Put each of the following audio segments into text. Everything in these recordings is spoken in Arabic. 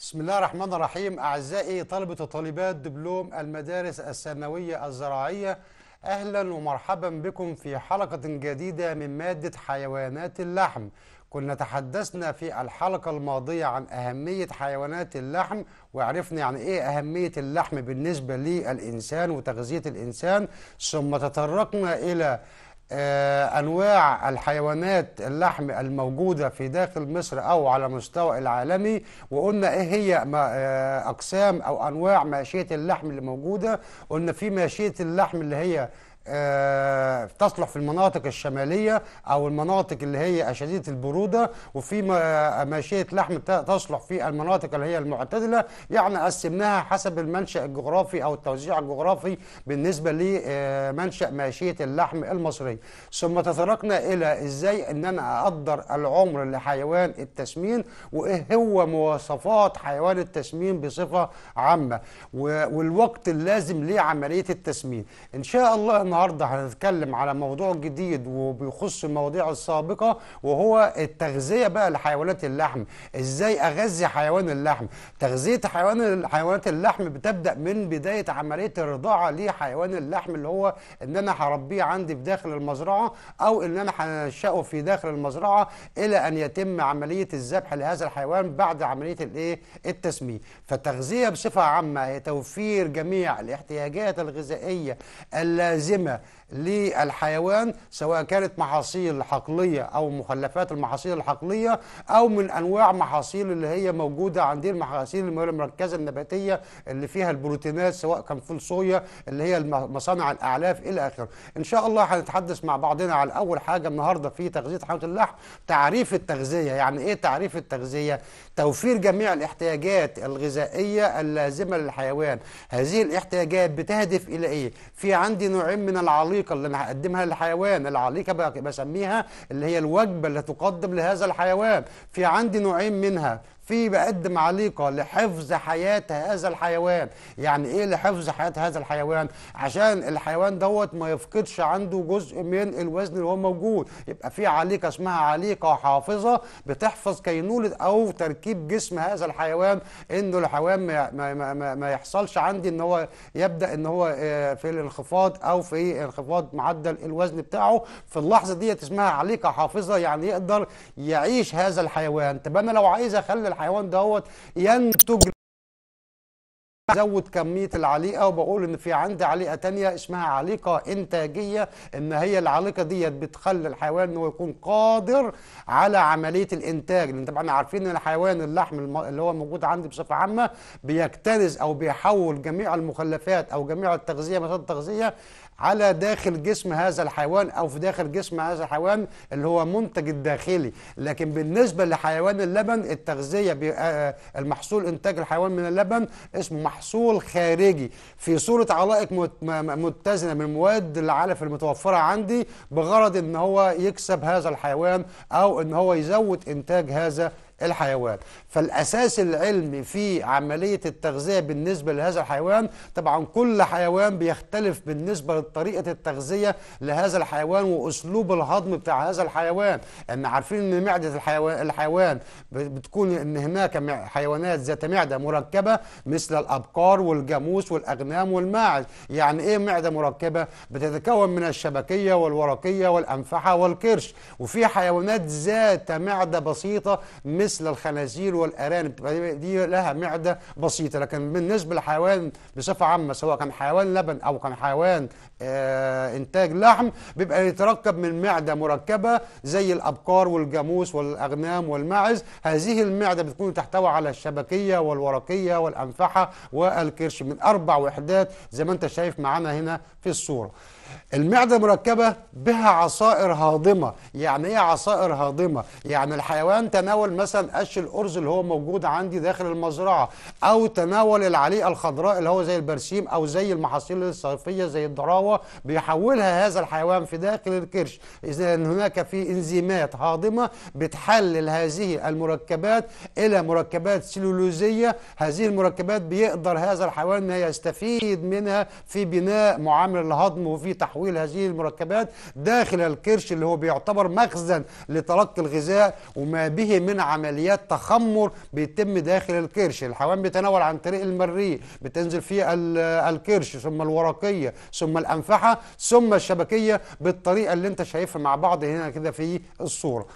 بسم الله الرحمن الرحيم أعزائي طلبة وطالبات دبلوم المدارس الثانوية الزراعية أهلا ومرحبا بكم في حلقة جديدة من مادة حيوانات اللحم كنا تحدثنا في الحلقة الماضية عن أهمية حيوانات اللحم وعرفنا يعني إيه أهمية اللحم بالنسبة للإنسان وتغذية الإنسان ثم تطرقنا إلى آه، أنواع الحيوانات اللحم الموجودة في داخل مصر أو على مستوى العالمي وقلنا إيه هي آه، أقسام أو أنواع ماشية اللحم اللي موجودة قلنا في ماشية اللحم اللي هي آه، تصلح في المناطق الشمالية أو المناطق اللي هي شديدة البرودة وفي آه، ماشية لحم تصلح في المناطق اللي هي المعتدلة يعني قسمناها حسب المنشأ الجغرافي أو التوزيع الجغرافي بالنسبة لمنشأ آه، ماشية اللحم المصرية ثم تطرقنا إلى إزاي أن أنا أقدر العمر لحيوان التسمين وإيه هو مواصفات حيوان التسمين بصفة عامة والوقت اللازم لعملية التسمين إن شاء الله النهارده هنتكلم على موضوع جديد وبيخص المواضيع السابقه وهو التغذيه بقى لحيوانات اللحم، ازاي اغذي حيوان اللحم؟ تغذيه حيوان حيوانات اللحم بتبدا من بدايه عمليه الرضاعه لحيوان اللحم اللي هو ان انا هربيه عندي في داخل المزرعه او ان انا هنشأه في داخل المزرعه الى ان يتم عمليه الذبح لهذا الحيوان بعد عمليه الايه؟ التسميه، فالتغذيه بصفه عامه هي توفير جميع الاحتياجات الغذائيه اللازمه mi? للحيوان سواء كانت محاصيل حقلية أو مخلفات المحاصيل الحقلية أو من أنواع محاصيل اللي هي موجودة عند المحاصيل المركزة النباتية اللي فيها البروتينات سواء كان فول صويا اللي هي مصانع الأعلاف إلى آخره إن شاء الله هنتحدث مع بعضنا على أول حاجة النهاردة في تغذية حيوانات اللحم تعريف التغذية يعني إيه تعريف التغذية توفير جميع الاحتياجات الغذائية اللازمة للحيوان هذه الاحتياجات بتهدف إلى إيه في عندي نوعين من العليق العليقه اللي انا هقدمها للحيوان العليقه بسميها اللي هي الوجبه اللي تقدم لهذا الحيوان في عندي نوعين منها في بقدم عليقه لحفظ حياه هذا الحيوان يعني ايه لحفظ حياه هذا الحيوان عشان الحيوان دوت ما يفقدش عنده جزء من الوزن اللي هو موجود يبقى في عليقه اسمها عليقه حافظه بتحفظ كينونه او تركيب جسم هذا الحيوان انه الحيوان ما, ما, ما, ما يحصلش عندي ان هو يبدا ان هو آه، في الانخفاض او في انخفاض معدل الوزن بتاعه في اللحظه ديت اسمها عليقه حافظه يعني يقدر يعيش هذا الحيوان طب انا لو عايز اخلي الحيوان دوت ينتج زود كمية العليقة وبقول ان في عندي عليقة تانية اسمها عليقة انتاجية ان هي العليقة ديت بتخلي الحيوان انه يكون قادر على عملية الانتاج لان طبعا عارفين ان الحيوان اللحم اللي هو موجود عندي بصفة عامة بيكتنز او بيحول جميع المخلفات او جميع التغذية مثلا التغذية على داخل جسم هذا الحيوان او في داخل جسم هذا الحيوان اللي هو منتج الداخلي لكن بالنسبه لحيوان اللبن التغذيه آه، آه، المحصول انتاج الحيوان من اللبن اسمه محصول خارجي في صوره علائق متزنه من مواد العلف المتوفره عندي بغرض ان هو يكسب هذا الحيوان او ان هو يزود انتاج هذا الحيوان فالأساس العلمي في عملية التغذية بالنسبة لهذا الحيوان طبعا كل حيوان بيختلف بالنسبة لطريقة التغذية لهذا الحيوان وأسلوب الهضم بتاع هذا الحيوان أن عارفين أن معدة الحيوان, الحيوان بتكون أن هناك حيوانات ذات معدة مركبة مثل الأبقار والجاموس والأغنام والماعز يعني إيه معدة مركبة بتتكون من الشبكية والورقية والأنفحة والكرش وفي حيوانات ذات معدة بسيطة مثل مثل الخنازير والأرانب دي لها معدة بسيطة لكن بالنسبة للحيوان بصفة عامة سواء كان حيوان لبن أو كان حيوان آه إنتاج لحم بيبقى يتركب من معدة مركبة زي الأبقار والجاموس والأغنام والماعز هذه المعدة بتكون تحتوي على الشبكية والورقية والأنفحة والكرش من أربع وحدات زي ما أنت شايف معانا هنا في الصورة المعدة مركبة بها عصائر هاضمة يعني ايه عصائر هاضمة يعني الحيوان تناول مثلا قش الأرز اللي هو موجود عندي داخل المزرعة أو تناول العليقة الخضراء اللي هو زي البرسيم أو زي المحاصيل الصيفية زي الضراوة بيحولها هذا الحيوان في داخل الكرش إذا هناك في إنزيمات هاضمة بتحلل هذه المركبات إلى مركبات سيلولوزية هذه المركبات بيقدر هذا الحيوان يستفيد منها في بناء معامل الهضم وفي تحويل هذه المركبات داخل الكرش اللي هو بيعتبر مخزن لتلقي الغذاء وما به من عمليات تخمر بيتم داخل الكرش الحيوان بيتناول عن طريق المريء بتنزل فيه الكرش ثم الورقية ثم الأنفحة ثم الشبكية بالطريقة اللي انت شايفها مع بعض هنا كده في الصورة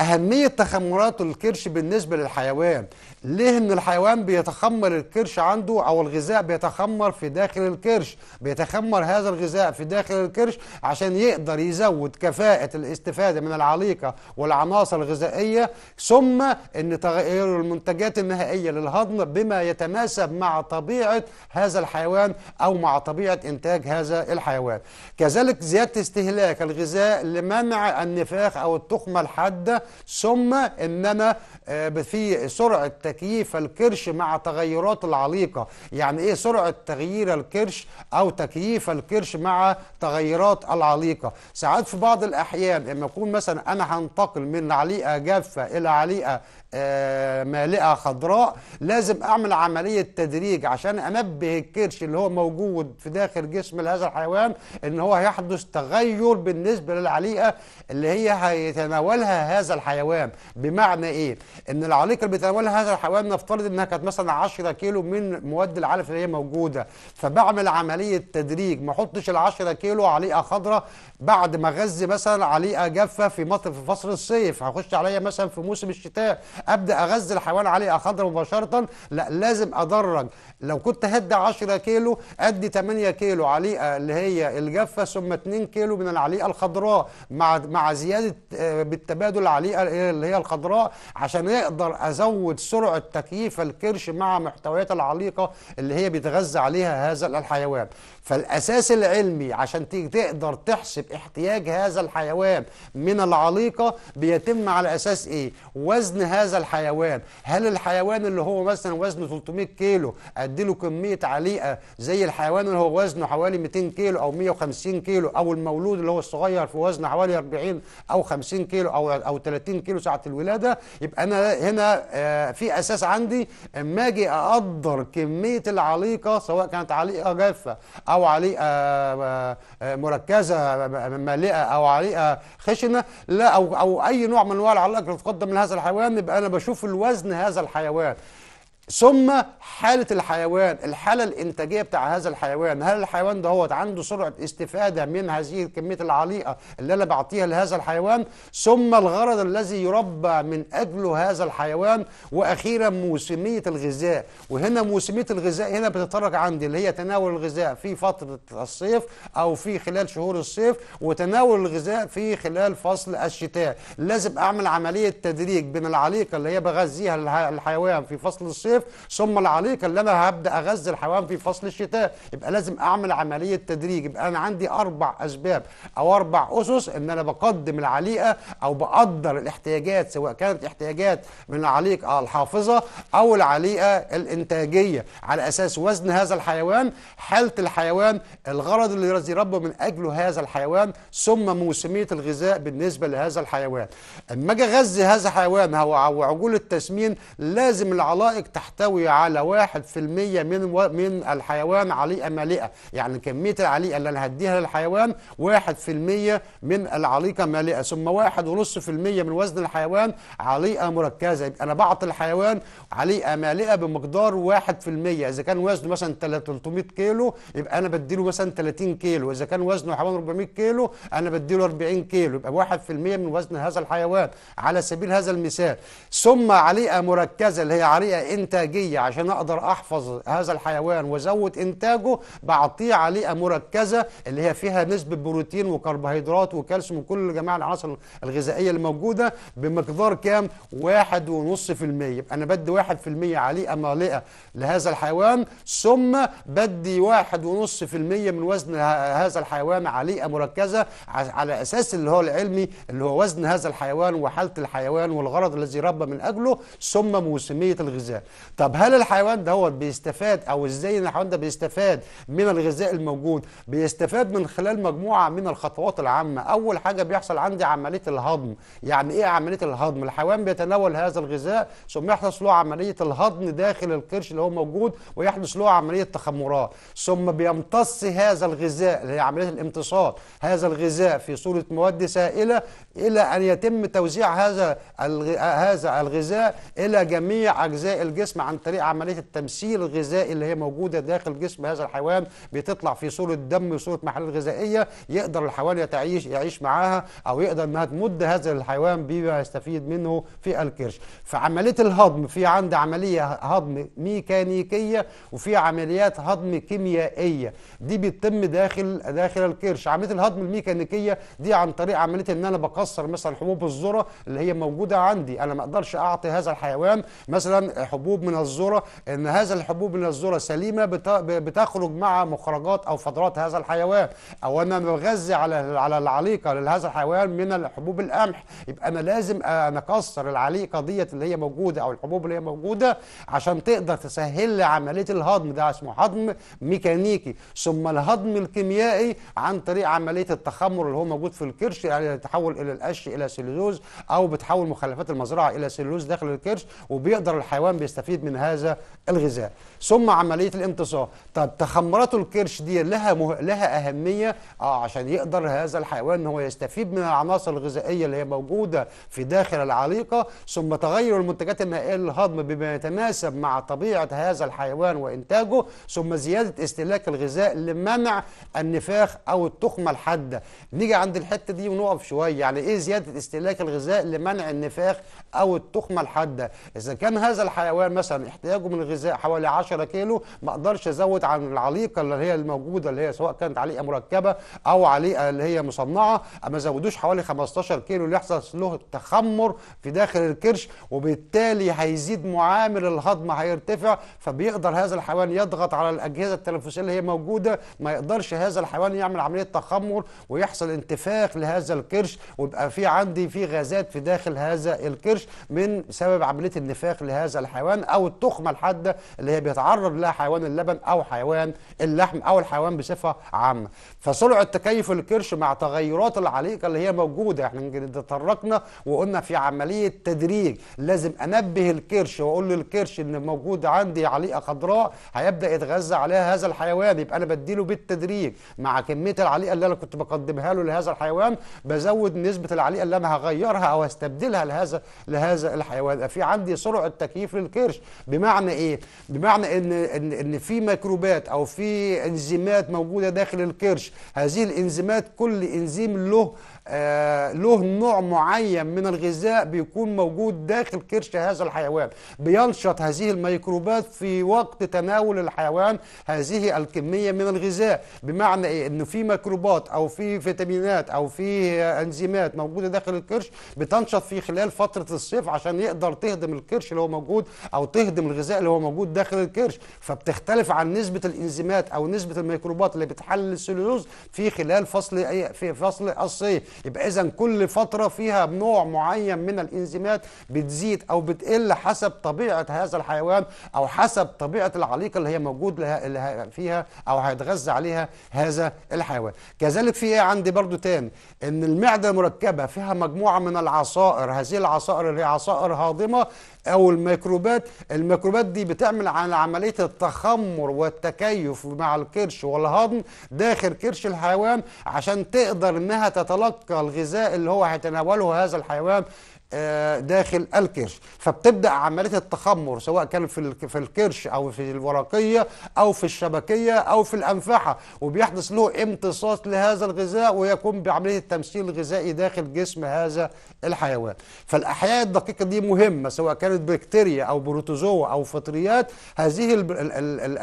أهمية تخمرات الكرش بالنسبة للحيوان ليه إن الحيوان بيتخمر الكرش عنده أو الغذاء بيتخمر في داخل الكرش بيتخمر هذا الغذاء في داخل الكرش عشان يقدر يزود كفاءة الاستفادة من العليقة والعناصر الغذائية ثم إن تغير المنتجات النهائية للهضم بما يتناسب مع طبيعة هذا الحيوان أو مع طبيعة إنتاج هذا الحيوان كذلك زيادة استهلاك الغذاء لمنع النفاخ أو التخمة الحادة ثم ان انا آه، في سرعه تكييف الكرش مع تغيرات العليقه يعني ايه سرعه تغيير الكرش او تكييف الكرش مع تغيرات العليقه ساعات في بعض الاحيان لما اكون مثلا انا هنتقل من عليقه جافه الى عليقه آه، مالئه خضراء لازم اعمل عمليه تدريج عشان انبه الكرش اللي هو موجود في داخل جسم هذا الحيوان ان هو هيحدث تغير بالنسبه للعليقه اللي هي هيتناولها هذا الحيوان بمعنى ايه ان العليقه اللي بيتناولها هذا الحيوان نفترض انها كانت مثلا 10 كيلو من مواد العلف اللي هي موجوده فبعمل عمليه تدريج ما احطش ال 10 كيلو عليقه خضراء بعد ما اغذي مثلا عليقه جافه في مطر في فصل الصيف هخش عليا مثلا في موسم الشتاء ابدا اغذي الحيوان عليه اخضر مباشره لا لازم ادرج لو كنت هدي 10 كيلو ادي 8 كيلو عليقه اللي هي الجافه ثم 2 كيلو من العليقه الخضراء مع مع زياده آه، بالتبادل العليقه اللي هي الخضراء عشان اقدر ازود سرعه تكييف الكرش مع محتويات العليقه اللي هي بيتغذى عليها هذا الحيوان فالأساس العلمي عشان تقدر تحسب احتياج هذا الحيوان من العليقة بيتم على أساس إيه؟ وزن هذا الحيوان هل الحيوان اللي هو مثلا وزنه 300 كيلو أديله كمية عليقة زي الحيوان اللي هو وزنه حوالي 200 كيلو أو 150 كيلو أو المولود اللي هو الصغير في وزنه حوالي 40 أو 50 كيلو أو أو 30 كيلو ساعة الولادة يبقى أنا هنا آه، في أساس عندي أما أجي أقدر كمية العليقة سواء كانت عليقة جافة أو أو عليقة آه، آه، آه، مركزة مليئة أو عليقة خشنة لا أو أو أي نوع من أنواع العلاقه اللي تقدم لهذا الحيوان يبقى أنا بشوف الوزن هذا الحيوان ثم حالة الحيوان الحالة الإنتاجية بتاع هذا الحيوان هل الحيوان ده هو عنده سرعة استفادة من هذه الكمية العليقة اللي أنا بعطيها لهذا الحيوان ثم الغرض الذي يربى من أجله هذا الحيوان وأخيرا موسمية الغذاء وهنا موسمية الغذاء هنا بتتطرق عندي اللي هي تناول الغذاء في فترة الصيف أو في خلال شهور الصيف وتناول الغذاء في خلال فصل الشتاء لازم أعمل عملية تدريج بين العليقة اللي هي بغذيها الحيوان في فصل الصيف الصيف ثم العليق اللي انا هبدا اغذي الحيوان في فصل الشتاء يبقى لازم اعمل عمليه تدريج يبقى انا عندي اربع اسباب او اربع اسس ان انا بقدم العليقه او بقدر الاحتياجات سواء كانت احتياجات من العليقه الحافظه او العليقه الانتاجيه على اساس وزن هذا الحيوان حاله الحيوان الغرض اللي الذي ربه من اجله هذا الحيوان ثم موسميه الغذاء بالنسبه لهذا الحيوان اما اجي اغذي هذا الحيوان هو عجول التسمين لازم العلائق تحت تحتوي على واحد في المية من و... من الحيوان عليقة مالئة يعني كمية العليقة اللي أنا هديها للحيوان واحد في المية من العليقة مالئة ثم واحد ونص في المية من وزن الحيوان عليقة مركزة يبقى أنا بعطي الحيوان عليقة مالئة بمقدار واحد في المية إذا كان وزنه مثلا 300 كيلو يبقى أنا بديله مثلا 30 كيلو إذا كان وزنه حوالي 400 كيلو أنا بديله 40 كيلو يبقى واحد في المية من وزن هذا الحيوان على سبيل هذا المثال ثم عليقة مركزة اللي هي عليقة أنت إنتاجية عشان أقدر أحفظ هذا الحيوان وأزود إنتاجه بعطيه عليقة مركزة اللي هي فيها نسبة بروتين وكربوهيدرات وكالسيوم وكل جماعة العناصر الغذائية الموجودة بمقدار كام؟ واحد ونص في المية أنا بدي واحد في المية عليقة مالئة لهذا الحيوان ثم بدي واحد ونص في المية من وزن هذا الحيوان عليقة مركزة على أساس اللي هو العلمي اللي هو وزن هذا الحيوان وحالة الحيوان والغرض الذي ربى من أجله ثم موسمية الغذاء طب هل الحيوان ده بيستفاد او ازاي الحيوان ده بيستفاد من الغذاء الموجود بيستفاد من خلال مجموعه من الخطوات العامه اول حاجه بيحصل عندي عمليه الهضم يعني ايه عمليه الهضم الحيوان بيتناول هذا الغذاء ثم يحدث له عمليه الهضم داخل القرش اللي هو موجود ويحدث له عمليه تخمرات ثم بيمتص هذا الغذاء اللي هي عمليه الامتصاص هذا الغذاء في صوره مواد سائله الى ان يتم توزيع هذا هذا الغذاء الى جميع اجزاء الجسم الجسم عن طريق عمليه التمثيل الغذائي اللي هي موجوده داخل جسم هذا الحيوان بتطلع في صوره دم صوره محلول غذائيه يقدر الحيوان يتعيش يعيش معاها او يقدر انها تمد هذا الحيوان بما يستفيد منه في الكرش فعمليه الهضم في عند عمليه هضم ميكانيكيه وفي عمليات هضم كيميائيه دي بتتم داخل داخل الكرش عمليه الهضم الميكانيكيه دي عن طريق عمليه ان انا بكسر مثلا حبوب الذره اللي هي موجوده عندي انا ما اقدرش اعطي هذا الحيوان مثلا حبوب حبوب من الذرة أن هذا الحبوب من الذرة سليمة بتخرج مع مخرجات أو فترات هذا الحيوان أو أنا بغذي على على العليقة لهذا الحيوان من الحبوب القمح يبقى أنا لازم أكسر العليقة ديت اللي هي موجودة أو الحبوب اللي هي موجودة عشان تقدر تسهل لي عملية الهضم ده اسمه هضم ميكانيكي ثم الهضم الكيميائي عن طريق عملية التخمر اللي هو موجود في الكرش يعني يتحول إلى القش إلى سلوز أو بتحول مخلفات المزرعة إلى سلوز داخل الكرش وبيقدر الحيوان بيستفيد يستفيد من هذا الغذاء ثم عمليه الامتصاص طب تخمرات الكرش دي لها مه... لها اهميه اه عشان يقدر هذا الحيوان ان هو يستفيد من العناصر الغذائيه اللي هي موجوده في داخل العليقه ثم تغير المنتجات النائيه للهضم بما يتناسب مع طبيعه هذا الحيوان وانتاجه ثم زياده استهلاك الغذاء لمنع النفاخ او التخمه الحاده نيجي عند الحته دي ونقف شويه يعني ايه زياده استهلاك الغذاء لمنع النفاخ او التخمه الحاده اذا كان هذا الحيوان مثلا احتياجه من الغذاء حوالي 10 كيلو ما اقدرش ازود عن العليقه اللي هي الموجوده اللي هي سواء كانت عليقه مركبه او عليقه اللي هي مصنعه ما زودوش حوالي 15 كيلو اللي يحصل له تخمر في داخل الكرش وبالتالي هيزيد معامل الهضم هيرتفع فبيقدر هذا الحيوان يضغط على الاجهزه التنفسيه اللي هي موجوده ما يقدرش هذا الحيوان يعمل عمليه تخمر ويحصل انتفاخ لهذا الكرش ويبقى في عندي في غازات في داخل هذا الكرش من سبب عمليه النفاخ لهذا الحيوان او التخمه الحاده اللي هي بيتعرض لها حيوان اللبن او حيوان اللحم او الحيوان بصفه عامه فسرعه تكيف الكرش مع تغيرات العليقه اللي هي موجوده احنا تطرقنا وقلنا في عمليه تدريج لازم انبه الكرش واقول للكرش ان موجود عندي عليقه خضراء هيبدا يتغذى عليها هذا الحيوان يبقى انا بديله بالتدريج مع كميه العليقه اللي انا كنت بقدمها له لهذا الحيوان بزود نسبه العليقه اللي انا هغيرها او هستبدلها لهذا لهذا الحيوان في عندي سرعه تكييف للكرش تتغيرش بمعنى ايه بمعنى ان ان, إن في ميكروبات او في انزيمات موجوده داخل الكرش هذه الانزيمات كل انزيم له آه، له نوع معين من الغذاء بيكون موجود داخل كرش هذا الحيوان بينشط هذه الميكروبات في وقت تناول الحيوان هذه الكمية من الغذاء بمعنى إيه؟ أنه في ميكروبات أو في فيتامينات أو في أنزيمات موجودة داخل الكرش بتنشط في خلال فترة الصيف عشان يقدر تهدم الكرش اللي هو موجود أو تهدم الغذاء اللي هو موجود داخل الكرش فبتختلف عن نسبة الإنزيمات أو نسبة الميكروبات اللي بتحلل السلولوز في خلال فصل في فصل الصيف يبقى اذا كل فتره فيها نوع معين من الانزيمات بتزيد او بتقل حسب طبيعه هذا الحيوان او حسب طبيعه العليقه اللي هي موجود لها فيها او هيتغذى عليها هذا الحيوان كذلك في ايه عندي برضو تاني ان المعده المركبه فيها مجموعه من العصائر هذه العصائر اللي هي عصائر هاضمه او الميكروبات الميكروبات دي بتعمل على عمليه التخمر والتكيف مع الكرش والهضم داخل كرش الحيوان عشان تقدر انها تتلقى الغذاء اللي هو هيتناوله هذا الحيوان آه، داخل الكرش فبتبدا عمليه التخمر سواء كان في في الكرش او في الورقيه او في الشبكيه او في الانفحه وبيحدث له امتصاص لهذا الغذاء ويقوم بعمليه التمثيل الغذائي داخل جسم هذا الحيوان فالاحياء الدقيقه دي مهمه سواء كانت بكتيريا او بروتوزوا او فطريات هذه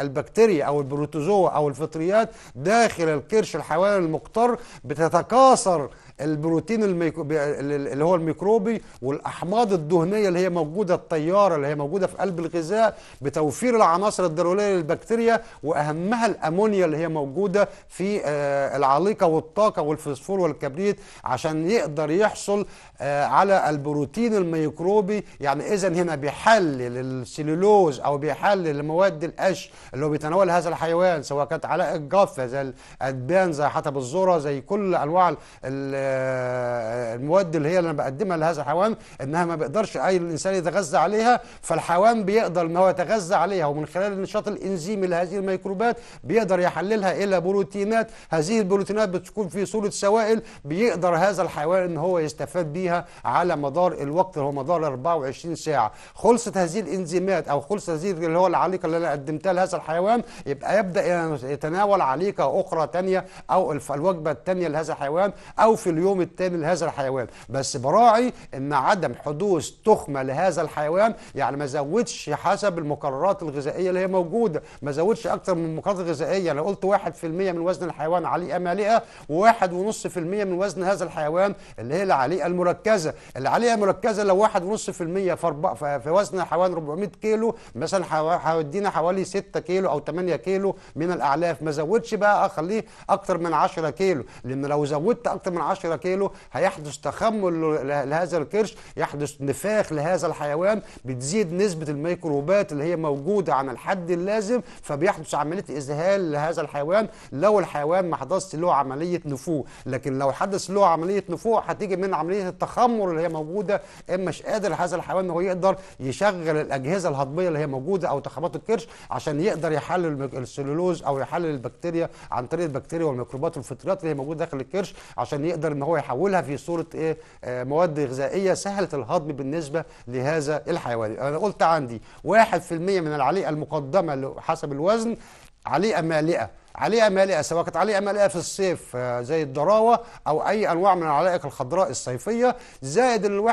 البكتيريا او البروتوزوا او الفطريات داخل الكرش الحيوان المقتر بتتكاثر البروتين الميكو... اللي هو الميكروبي والاحماض الدهنيه اللي هي موجوده الطياره اللي هي موجوده في قلب الغذاء بتوفير العناصر الضروريه للبكتيريا واهمها الامونيا اللي هي موجوده في آه، العليقه والطاقه والفسفور والكبريت عشان يقدر يحصل آه، على البروتين الميكروبي يعني اذا هنا بيحلل السلولوز او بيحلل مواد القش اللي هو بيتناول هذا الحيوان سواء كانت علاء جافه زي الادبان زي حتى الذره زي كل انواع آه، المواد اللي هي اللي انا بقدمها لهذا الحيوان انها ما بيقدرش اي الانسان يتغذى عليها فالحيوان بيقدر ان هو يتغذى عليها ومن خلال النشاط الانزيمي لهذه الميكروبات بيقدر يحللها الى بروتينات هذه البروتينات بتكون في صوره سوائل بيقدر هذا الحيوان ان هو يستفاد بيها على مدار الوقت اللي هو مدار 24 ساعه خلصت هذه الانزيمات او خلصت هذه اللي هو العليقه اللي انا قدمتها لهذا الحيوان يبقى يبدا يتناول عليقه اخرى ثانيه او الوجبه الثانيه لهذا الحيوان او في اليوم الثاني لهذا الحيوان بس براعي ان عدم حدوث تخمه لهذا الحيوان يعني ما زودش حسب المقررات الغذائيه اللي هي موجوده ما زودش اكتر من المقررات الغذائيه انا قلت 1% من وزن الحيوان عليه مالئه و1.5% من وزن هذا الحيوان اللي هي العليقه المركزه العليقه المركزه لو 1.5% في, في وزن حوالي 400 كيلو مثلا هيدينا حوالي 6 كيلو او 8 كيلو من الاعلاف ما زودش بقى اخليه اكتر من 10 كيلو لان لو زودت اكتر من 10 10 كيلو هيحدث تخمل لهذا الكرش يحدث نفاخ لهذا الحيوان بتزيد نسبة الميكروبات اللي هي موجودة عن الحد اللازم فبيحدث عملية إذهال لهذا الحيوان لو الحيوان ما حدثش له عملية نفوخ لكن لو حدث له عملية نفوخ هتيجي من عملية التخمر اللي هي موجودة إما مش قادر هذا الحيوان هو يقدر يشغل الأجهزة الهضمية اللي هي موجودة أو تخامات الكرش عشان يقدر يحلل السلولوز أو يحلل البكتيريا عن طريق البكتيريا والميكروبات والفطريات اللي هي موجودة داخل الكرش عشان يقدر ان هو يحولها في صوره ايه آه، مواد غذائيه سهله الهضم بالنسبه لهذا الحيوان انا قلت عندي 1% من العليقه المقدمه حسب الوزن عليقه مالئه عليها مالئه سواء كانت عليها مالئه في الصيف آه، زي الضراوه او اي انواع من العلائق الخضراء الصيفيه زائد ال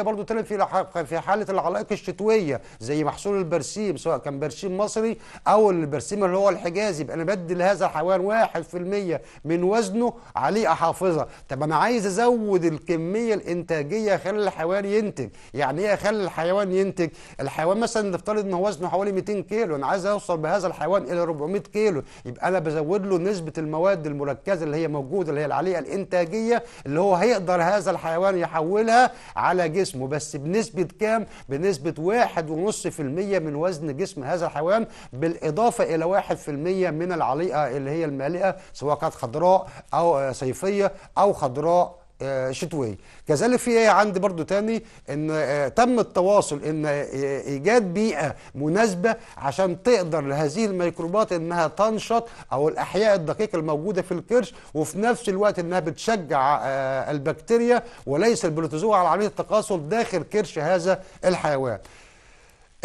1% برضه تلف في في حاله العلائق الشتويه زي محصول البرسيم سواء كان برسيم مصري او البرسيم اللي هو الحجازي يبقى انا بدي لهذا الحيوان 1% من وزنه عليه حافظه طب انا عايز ازود الكميه الانتاجيه خلال الحيوان ينتج يعني ايه اخلي الحيوان ينتج الحيوان مثلا نفترض ان هو وزنه حوالي 200 كيلو انا عايز اوصل بهذا الحيوان الى 400 كيلو يبقى انا بزود له نسبه المواد المركزه اللي هي موجوده اللي هي العاليه الانتاجيه اللي هو هيقدر هذا الحيوان يحولها على جسمه بس بنسبه كام بنسبه واحد ونص في المية من وزن جسم هذا الحيوان بالاضافه الى واحد في المية من العليقه اللي هي المالئه سواء كانت خضراء او صيفيه او خضراء آه، شتويه كذلك في عندي برضو تاني ان آه، تم التواصل ان آه، ايجاد بيئه مناسبه عشان تقدر لهذه الميكروبات انها تنشط او الاحياء الدقيقه الموجوده في الكرش وفي نفس الوقت انها بتشجع البكتيريا وليس البروتوزوا على عمليه التقاصل داخل كرش هذا الحيوان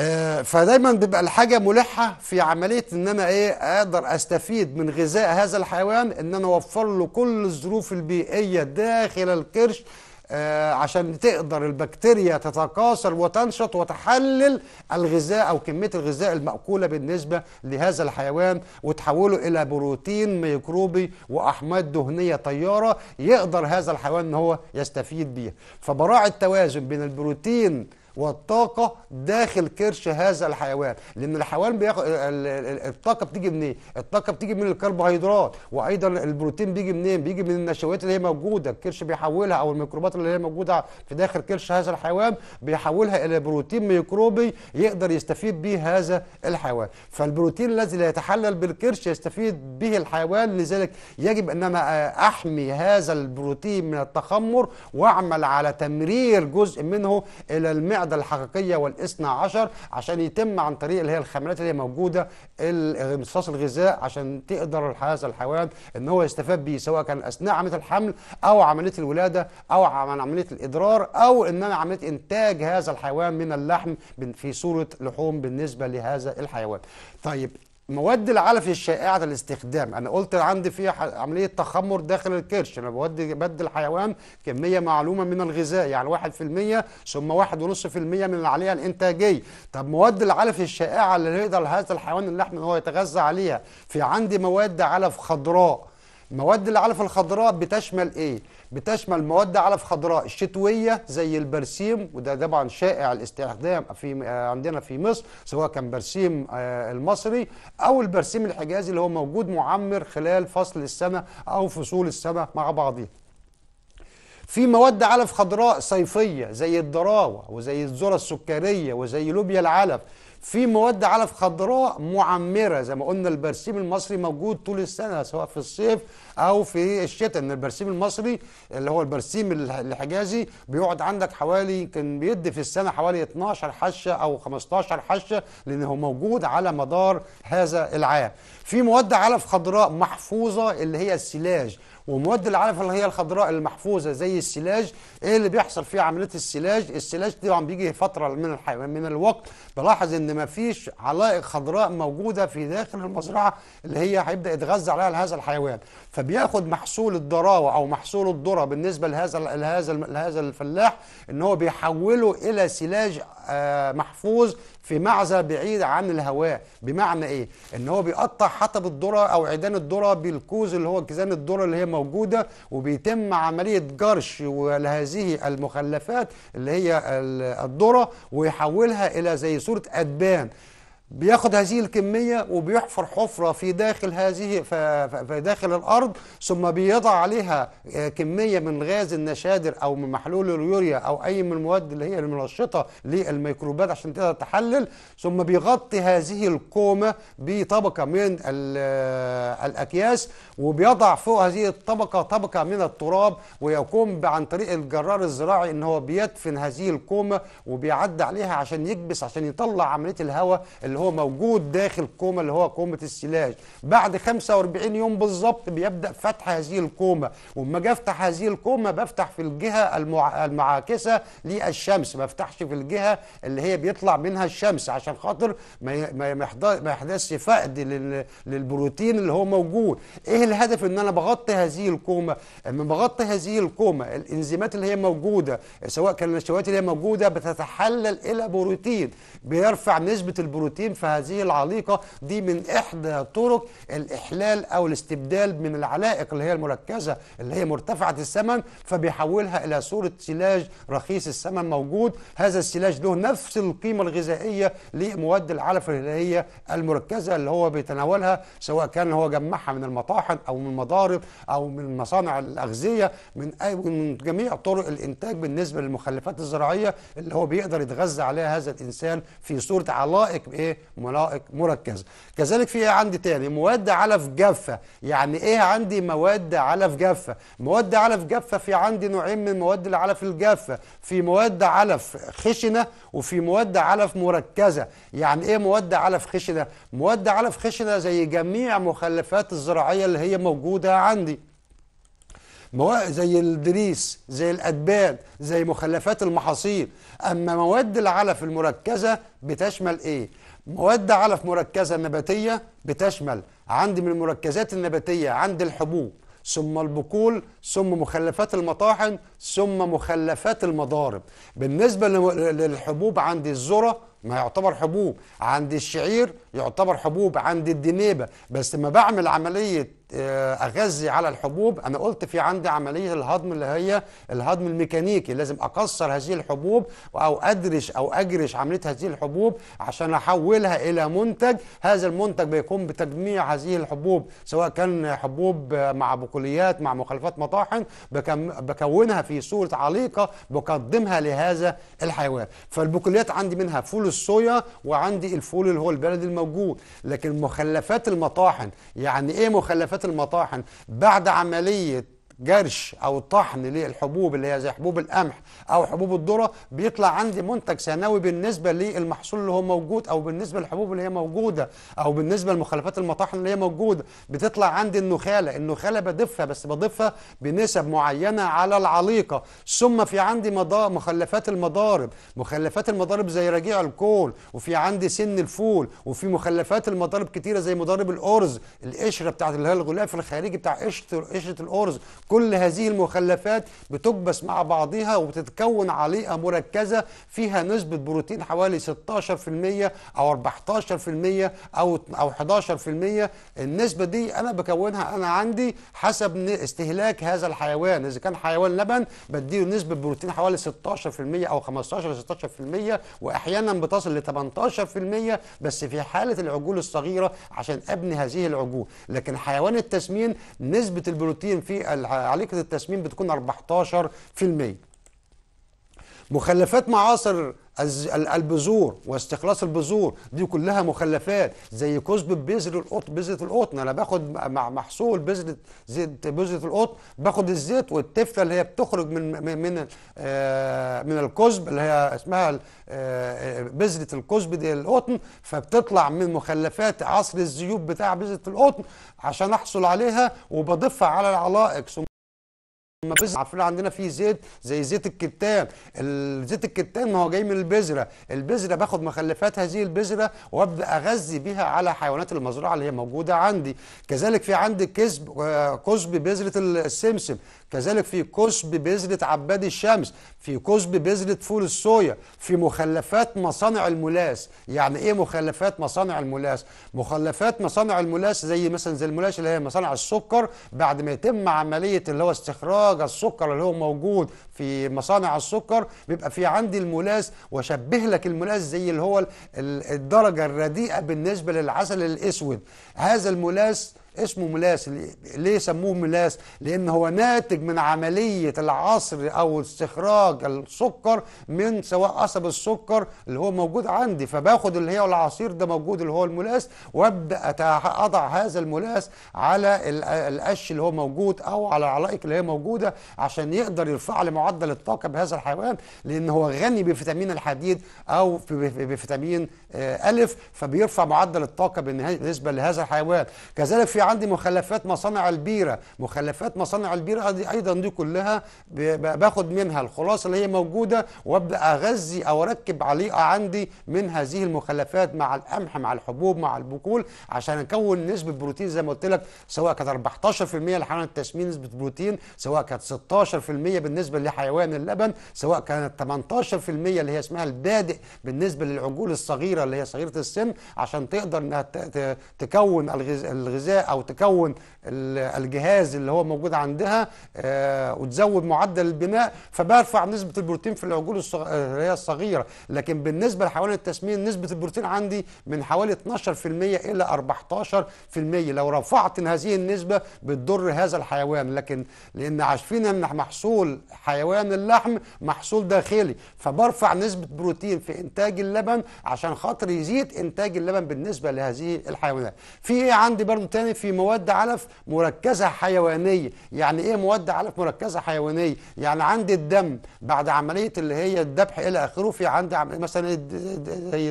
آه، فدايما بيبقى الحاجه ملحه في عمليه ان انا ايه اقدر استفيد من غذاء هذا الحيوان ان انا اوفر له كل الظروف البيئيه داخل القرش آه، عشان تقدر البكتيريا تتكاثر وتنشط وتحلل الغذاء او كميه الغذاء الماكوله بالنسبه لهذا الحيوان وتحوله الى بروتين ميكروبي واحماض دهنيه طياره يقدر هذا الحيوان ان هو يستفيد بيها فبراعي التوازن بين البروتين والطاقة داخل كرش هذا الحيوان لأن الحيوان بياخد الطاقة بتيجي منين؟ الطاقة بتيجي من الكربوهيدرات وأيضا البروتين بيجي منين؟ بيجي من النشويات اللي هي موجودة الكرش بيحولها أو الميكروبات اللي هي موجودة في داخل كرش هذا الحيوان بيحولها إلى بروتين ميكروبي يقدر يستفيد به هذا الحيوان فالبروتين الذي لا يتحلل بالكرش يستفيد به الحيوان لذلك يجب أن أنا أحمي هذا البروتين من التخمر وأعمل على تمرير جزء منه إلى المعدة المعده الحقيقيه والاثنى عشر عشان يتم عن طريق اللي هي الخاملات اللي هي موجوده امتصاص الغذاء عشان تقدر هذا الحيوان ان هو يستفاد بيه سواء كان اثناء عمليه الحمل او عمليه الولاده او عمليه الادرار او ان انا عمليه انتاج هذا الحيوان من اللحم في صوره لحوم بالنسبه لهذا الحيوان. طيب مواد العلف الشائعة الاستخدام أنا قلت عندي في عملية تخمر داخل الكرش أنا بودي بدي الحيوان كمية معلومة من الغذاء يعني واحد في المية ثم واحد ونص في المية من العلية الإنتاجية طب مواد العلف الشائعة اللي يقدر هذا الحيوان اللحم هو يتغذى عليها في عندي مواد علف خضراء مواد العلف الخضراء بتشمل ايه بتشمل مواد علف خضراء شتويه زي البرسيم وده طبعا شائع الاستخدام في آه، عندنا في مصر سواء كان برسيم آه، المصري او البرسيم الحجازي اللي هو موجود معمر خلال فصل السنه او فصول السنه مع بعضها في مواد علف خضراء صيفيه زي الدراوه وزي الذره السكريه وزي لوبيا العلف في مواد علف خضراء معمره زي ما قلنا البرسيم المصري موجود طول السنه سواء في الصيف او في الشتاء ان البرسيم المصري اللي هو البرسيم الحجازي بيقعد عندك حوالي يمكن بيدي في السنه حوالي 12 حشه او 15 حشه لان هو موجود على مدار هذا العام في مواد علف خضراء محفوظه اللي هي السلاج ومواد العلف اللي هي الخضراء المحفوظه زي السلاج ايه اللي بيحصل فيه عمليه السلاج السلاج طبعا بيجي فتره من الحيوان من الوقت بلاحظ ان ما فيش علائق خضراء موجوده في داخل المزرعه اللي هي هيبدا يتغذى عليها هذا الحيوان فبياخد محصول الضراوه او محصول الذره بالنسبه لهذا لهذا لهذا الفلاح ان هو بيحوله الى سلاج آه، محفوظ في معزة بعيد عن الهواء بمعنى ايه ان هو بيقطع حطب الذره او عيدان الذره بالكوز اللي هو كزان الذره اللي هي موجوده وبيتم عمليه جرش لهذه المخلفات اللي هي الذره ويحولها الى زي صوره ادبان بياخد هذه الكميه وبيحفر حفره في داخل هذه في داخل الارض ثم بيضع عليها آه، كميه من غاز النشادر او من محلول اليوريا او اي من المواد اللي هي المنشطه للميكروبات عشان تقدر تحلل ثم بيغطي هذه الكومه بطبقه من آه، الاكياس وبيضع فوق هذه الطبقه طبقه من التراب ويقوم عن طريق الجرار الزراعي ان هو بيدفن هذه الكومه وبيعدي عليها عشان يكبس عشان يطلع عمليه الهواء اللي هو موجود داخل كومة اللي هو كومة السلاج بعد 45 يوم بالظبط بيبدأ فتح هذه الكومة وما افتح هذه الكومة بفتح في الجهة المع... المعاكسة للشمس ما افتحش في الجهة اللي هي بيطلع منها الشمس عشان خاطر ما ما يحدث ما فقد لل... للبروتين اللي هو موجود ايه الهدف ان انا بغطي هذه الكومة اما بغطي هذه الكومة الانزيمات اللي هي موجودة سواء كان النشويات اللي هي موجودة بتتحلل الى بروتين بيرفع نسبة البروتين المسلمين فهذه العليقة دي من إحدى طرق الإحلال أو الاستبدال من العلائق اللي هي المركزة اللي هي مرتفعة الثمن فبيحولها إلى صورة سلاج رخيص الثمن موجود هذا السلاج له نفس القيمة الغذائية لمواد العلف اللي هي المركزة اللي هو بيتناولها سواء كان هو جمعها من المطاحن أو من المضارب أو من مصانع الأغذية من أي من جميع طرق الإنتاج بالنسبة للمخلفات الزراعية اللي هو بيقدر يتغذى عليها هذا الإنسان في صورة علائق إيه ملائق مركزه كذلك في عندي تاني مواد علف جافة يعني ايه عندي مواد علف جافة مواد علف جافة في عندي نوعين من مواد العلف الجافة في مواد علف خشنة وفي مواد علف مركزة يعني ايه مواد علف خشنة مواد علف خشنة زي جميع مخلفات الزراعية اللي هي موجودة عندي مواد زي الدريس زي الأدبان زي مخلفات المحاصيل أما مواد العلف المركزة بتشمل إيه؟ مواد علف مركزة نباتية بتشمل عندي من المركزات النباتية عندي الحبوب ثم البقول ثم مخلفات المطاحن ثم مخلفات المضارب بالنسبة للحبوب عندي الذرة ما يعتبر حبوب عندي الشعير يعتبر حبوب عندي الدنيبة بس لما بعمل عملية آه، اغذي على الحبوب انا قلت في عندي عمليه الهضم اللي هي الهضم الميكانيكي لازم اكسر هذه الحبوب او ادرش او اجرش عمليه هذه الحبوب عشان احولها الى منتج هذا المنتج بيقوم بتجميع هذه الحبوب سواء كان حبوب مع بقوليات مع مخلفات مطاحن بكونها في صوره عليقه بقدمها لهذا الحيوان فالبقوليات عندي منها فول الصويا وعندي الفول اللي هو البلد الموجود لكن مخلفات المطاحن يعني ايه مخلفات المطاحن بعد عمليه جرش او طحن للحبوب اللي هي زي حبوب القمح او حبوب الذره بيطلع عندي منتج ثانوي بالنسبه للمحصول اللي هو موجود او بالنسبه للحبوب اللي هي موجوده او بالنسبه لمخلفات المطاحن اللي هي موجوده بتطلع عندي النخاله النخاله بضيفها بس بضيفها بنسب معينه على العليقه ثم في عندي مضار مخلفات المضارب مخلفات المضارب زي رجيع الكول وفي عندي سن الفول وفي مخلفات المضارب كتيره زي مضارب الارز القشره بتاعت اللي هي الغلاف الخارجي بتاع قشره قشره الارز كل هذه المخلفات بتكبس مع بعضها وبتتكون عليئة مركزة فيها نسبة بروتين حوالي 16% أو 14% أو أو 11% النسبة دي أنا بكونها أنا عندي حسب استهلاك هذا الحيوان إذا كان حيوان لبن بديه نسبة بروتين حوالي 16% أو 15 ل 16% وأحيانا بتصل ل 18% بس في حالة العجول الصغيرة عشان أبني هذه العجول لكن حيوان التسمين نسبة البروتين في عليك التسميم بتكون 14% مخلفات معاصر البذور واستخلاص البذور دي كلها مخلفات زي كذب بذر القطن بذره القطن انا باخد مع محصول بذره زيت بذره القطن باخد الزيت والتفه اللي هي بتخرج من من آه، من الكذب اللي هي اسمها آه، بذره الكذب دي القطن فبتطلع من مخلفات عصر الزيوت بتاع بذره القطن عشان احصل عليها وبضيفها على العلائق لما بذره عندنا في زيت زي زيت الكتان زيت الكتان ما هو جاي من البذره البذره باخد مخلفات هذه البذره وابدا اغذي بيها على حيوانات المزرعه اللي هي موجوده عندي كذلك في عندي كسب آه، كسب بذره السمسم كذلك في كسب بذره عباد الشمس في كسب بذره فول الصويا في مخلفات مصانع الملاس يعني ايه مخلفات مصانع الملاس مخلفات مصانع الملاس زي مثلا زي الملاس اللي هي مصانع السكر بعد ما يتم عمليه اللي هو استخراج الطاقه السكر اللي هو موجود في مصانع السكر بيبقى في عندي الملاس واشبه لك الملاس زي اللي هو الدرجه الرديئه بالنسبه للعسل الاسود هذا الملاس اسمه ملاس ليه سموه ملاس لان هو ناتج من عمليه العصر او استخراج السكر من سواء قصب السكر اللي هو موجود عندي فباخد اللي هي العصير ده موجود اللي هو الملاس وابدا اضع هذا الملاس على القش اللي هو موجود او على العلائق اللي هي موجوده عشان يقدر يرفع لي معدل الطاقه بهذا الحيوان لان هو غني بفيتامين الحديد او بفيتامين آه، الف فبيرفع معدل الطاقه بالنسبه لهذا الحيوان كذلك في عندي مخلفات مصانع البيره مخلفات مصانع البيره دي ايضا دي كلها باخد منها الخلاصه اللي هي موجوده وابدا اغذي او اركب عليه عندي من هذه المخلفات مع القمح مع الحبوب مع البقول عشان اكون نسبه بروتين زي ما قلت لك سواء كانت 14% لحيوان التسمين نسبه بروتين سواء كانت 16% بالنسبه حيوان اللبن سواء كانت 18% اللي هي اسمها البادئ بالنسبه للعجول الصغيره اللي هي صغيره السن عشان تقدر انها تكون الغذاء او تكون الجهاز اللي هو موجود عندها آه، وتزود معدل البناء فبرفع نسبه البروتين في العجول اللي هي الصغيره لكن بالنسبه لحيوان التسمين نسبه البروتين عندي من حوالي 12% الى 14% لو رفعت هذه النسبه بتضر هذا الحيوان لكن لان عارفين ان محصول حيوان حيوان اللحم محصول داخلي فبرفع نسبة بروتين في إنتاج اللبن عشان خاطر يزيد إنتاج اللبن بالنسبة لهذه الحيوانات في إيه عندي برضو تاني في مواد علف مركزة حيوانية يعني إيه مواد علف مركزة حيوانية يعني عندي الدم بعد عملية اللي هي الذبح إلى آخره في عندي مثلا زي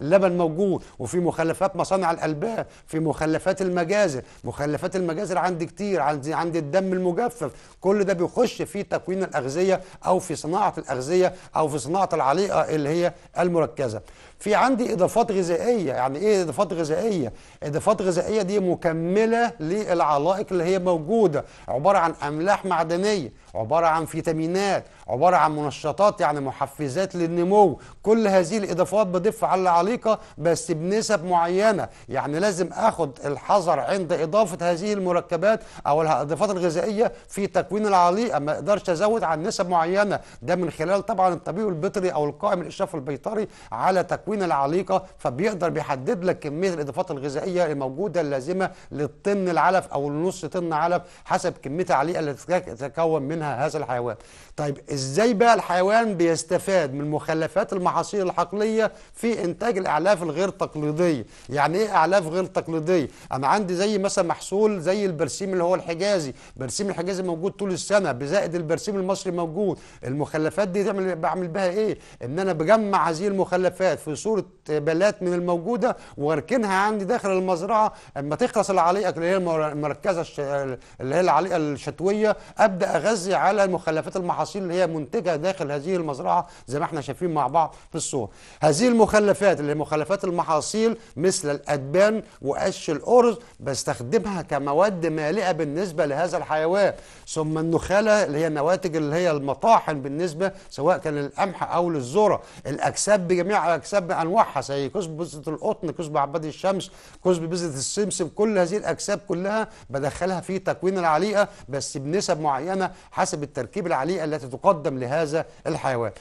اللبن موجود وفي مخلفات مصانع الألبان في مخلفات المجازر مخلفات المجازر عندي كتير عندي عندي الدم المجفف كل ده بيخش في تكوين الأغذية أو في صناعة الأغذية أو في صناعة العليقة اللي هي المركزة في عندي اضافات غذائيه يعني ايه اضافات غذائيه اضافات غذائيه دي مكمله للعلائق اللي هي موجوده عباره عن املاح معدنيه عباره عن فيتامينات عباره عن منشطات يعني محفزات للنمو كل هذه الاضافات بضيف على العليقه بس بنسب معينه يعني لازم اخد الحذر عند اضافه هذه المركبات او الاضافات الغذائيه في تكوين العليقه ما اقدرش ازود عن نسب معينه ده من خلال طبعا الطبيب البيطري او القائم الاشراف البيطري على تكوين تكوين العليقه فبيقدر بيحدد لك كميه الاضافات الغذائيه الموجوده اللازمه للطن العلف او النص طن علف حسب كميه العليقه اللي تتكون منها هذا الحيوان. طيب ازاي بقى الحيوان بيستفاد من مخلفات المحاصيل الحقليه في انتاج الاعلاف الغير تقليديه؟ يعني ايه اعلاف غير تقليديه؟ انا عندي زي مثلا محصول زي البرسيم اللي هو الحجازي، برسيم الحجازي موجود طول السنه بزائد البرسيم المصري موجود، المخلفات دي تعمل بعمل بها ايه؟ ان انا بجمع هذه المخلفات في صوره بالات من الموجوده واركنها عندي داخل المزرعه اما تخلص العليقه اللي هي المركزه الش... اللي هي العليقه الشتويه ابدا اغذي على مخلفات المحاصيل اللي هي منتجه داخل هذه المزرعه زي ما احنا شايفين مع بعض في الصور هذه المخلفات اللي هي مخلفات المحاصيل مثل الادبان وقش الارز بستخدمها كمواد مالئه بالنسبه لهذا الحيوان ثم النخاله اللي هي النواتج اللي هي المطاحن بالنسبه سواء كان للقمح او للذره الاكساب بجميع الاكساب بانواعها زي كسب بذره القطن كسب عباد الشمس كسب بذره السمسم كل هذه الاكساب كلها بدخلها في تكوين العليقه بس بنسب معينه حسب التركيب العليقه التي تقدم لهذا الحيوان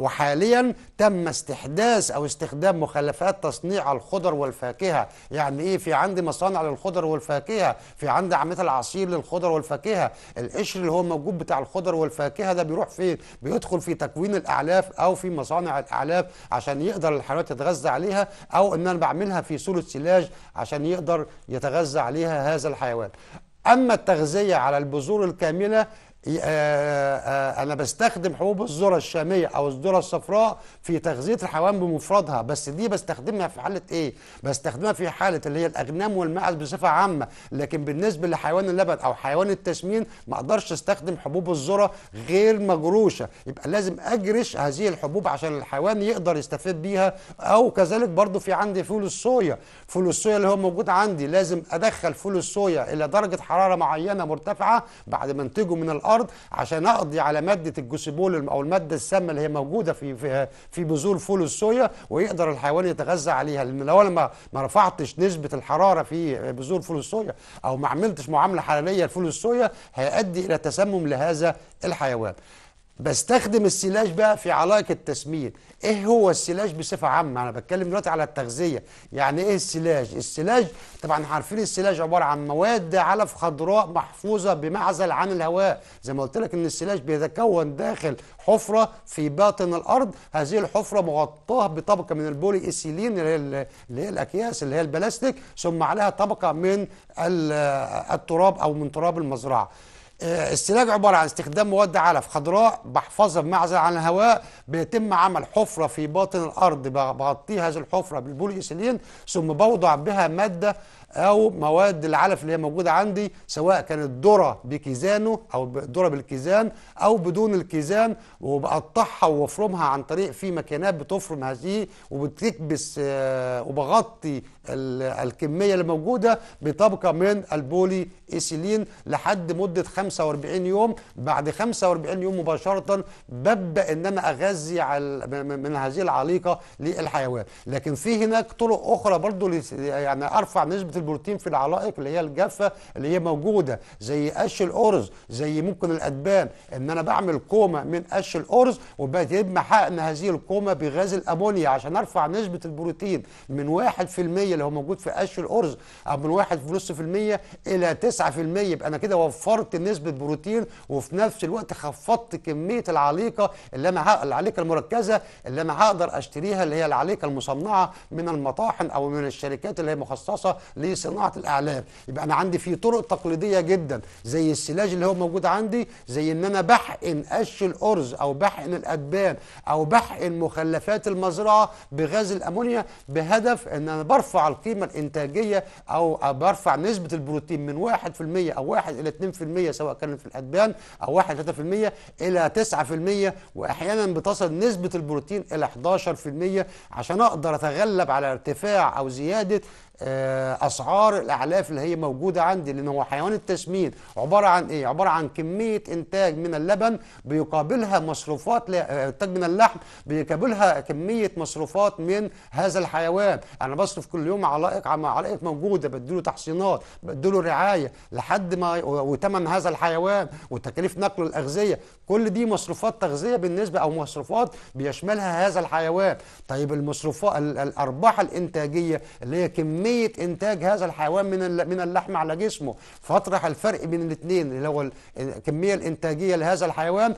وحاليا تم استحداث او استخدام مخلفات تصنيع الخضر والفاكهه يعني ايه في عندي مصانع للخضر والفاكهه في عندي عمليه العصير للخضر والفاكهه القشر اللي هو موجود بتاع الخضر والفاكهه ده بيروح فين بيدخل في تكوين الاعلاف او في مصانع الاعلاف عشان يقدر الحيوانات يتغذى عليها أو إن أنا بعملها في سولة سلاج عشان يقدر يتغذى عليها هذا الحيوان أما التغذية على البذور الكاملة آه، آه، انا بستخدم حبوب الذره الشاميه او الذره الصفراء في تغذيه الحيوان بمفردها بس دي بستخدمها في حاله ايه بستخدمها في حاله اللي هي الاغنام والمعز بصفه عامه لكن بالنسبه لحيوان اللبن او حيوان التسمين ما اقدرش استخدم حبوب الذره غير مجروشه يبقى لازم اجرش هذه الحبوب عشان الحيوان يقدر يستفيد بيها او كذلك برضو في عندي فول الصويا فول الصويا اللي هو موجود عندي لازم ادخل فول الصويا الى درجه حراره معينه مرتفعه بعد ما انتجه من الارض الارض عشان اقضي على ماده الجوسيبول او الماده السامه اللي هي موجوده في في, في بذور فول الصويا ويقدر الحيوان يتغذى عليها لان لو انا ما, ما رفعتش نسبه الحراره في بذور فول الصويا او ما عملتش معامله حراريه لفول الصويا هيؤدي الى تسمم لهذا الحيوان بستخدم السلاج بقى في علائق التسمين ايه هو السلاج بصفه عامه انا بتكلم دلوقتي على التغذيه يعني ايه السلاج السلاج طبعا عارفين السلاج عباره عن مواد علف خضراء محفوظه بمعزل عن الهواء زي ما قلت لك ان السلاج بيتكون داخل حفره في باطن الارض هذه الحفره مغطاه بطبقه من البولي ايثيلين اللي هي الاكياس اللي هي البلاستيك ثم عليها طبقه من التراب او من تراب المزرعه السلاج عبارة عن استخدام مواد علف خضراء بحفظها بمعزل عن الهواء بيتم عمل حفرة في باطن الأرض بغطي هذه الحفرة بالبوليسيلين ثم بوضع بها مادة او مواد العلف اللي هي موجوده عندي سواء كانت ذره بكيزانه او ذره بالكيزان او بدون الكيزان وبقطعها وافرمها عن طريق في مكانات بتفرم هذه وبتكبس آه، وبغطي الكميه اللي موجوده بطبقه من البولي ايسيلين لحد مده 45 يوم بعد 45 يوم مباشره ببدا ان انا اغذي من هذه العليقه للحيوان لكن في هناك طرق اخرى برضو يعني ارفع نسبه البروتين في العلائق اللي هي الجافه اللي هي موجوده زي قش الارز زي ممكن الادبان ان انا بعمل كومه من قش الارز وبتم حقن هذه الكومه بغاز الامونيا عشان ارفع نسبه البروتين من 1% اللي هو موجود في قش الارز او من 1.5% الى 9% يبقى انا كده وفرت نسبه بروتين وفي نفس الوقت خفضت كميه العليقه اللي انا العليقه المركزه اللي انا هقدر اشتريها اللي هي العليقه المصنعه من المطاحن او من الشركات اللي هي مخصصه صناعه الاعلام يبقى انا عندي فيه طرق تقليديه جدا زي السلاج اللي هو موجود عندي زي ان انا بحقن قش الارز او بحقن الادبان او بحقن مخلفات المزرعه بغاز الامونيا بهدف ان انا برفع القيمه الانتاجيه او برفع نسبه البروتين من 1% او 1 الى 2% سواء كان في الادبان او 1 3% الى 9% واحيانا بتصل نسبه البروتين الى 11% عشان اقدر اتغلب على ارتفاع او زياده آه، اسعار الاعلاف اللي هي موجوده عندي لان هو حيوان التسمين عباره عن ايه عباره عن كميه انتاج من اللبن بيقابلها مصروفات آه، انتاج من اللحم بيقابلها كميه مصروفات من هذا الحيوان انا بصرف كل يوم علائق علائق موجوده بديله تحصينات بديله رعايه لحد ما وثمن هذا الحيوان وتكاليف نقله الاغذيه كل دي مصروفات تغذيه بالنسبه او مصروفات بيشملها هذا الحيوان طيب المصروفات الارباح الانتاجيه اللي هي كميه كميه انتاج هذا الحيوان من من اللحم على جسمه فاطرح الفرق بين الاثنين اللي هو الكميه الانتاجيه لهذا الحيوان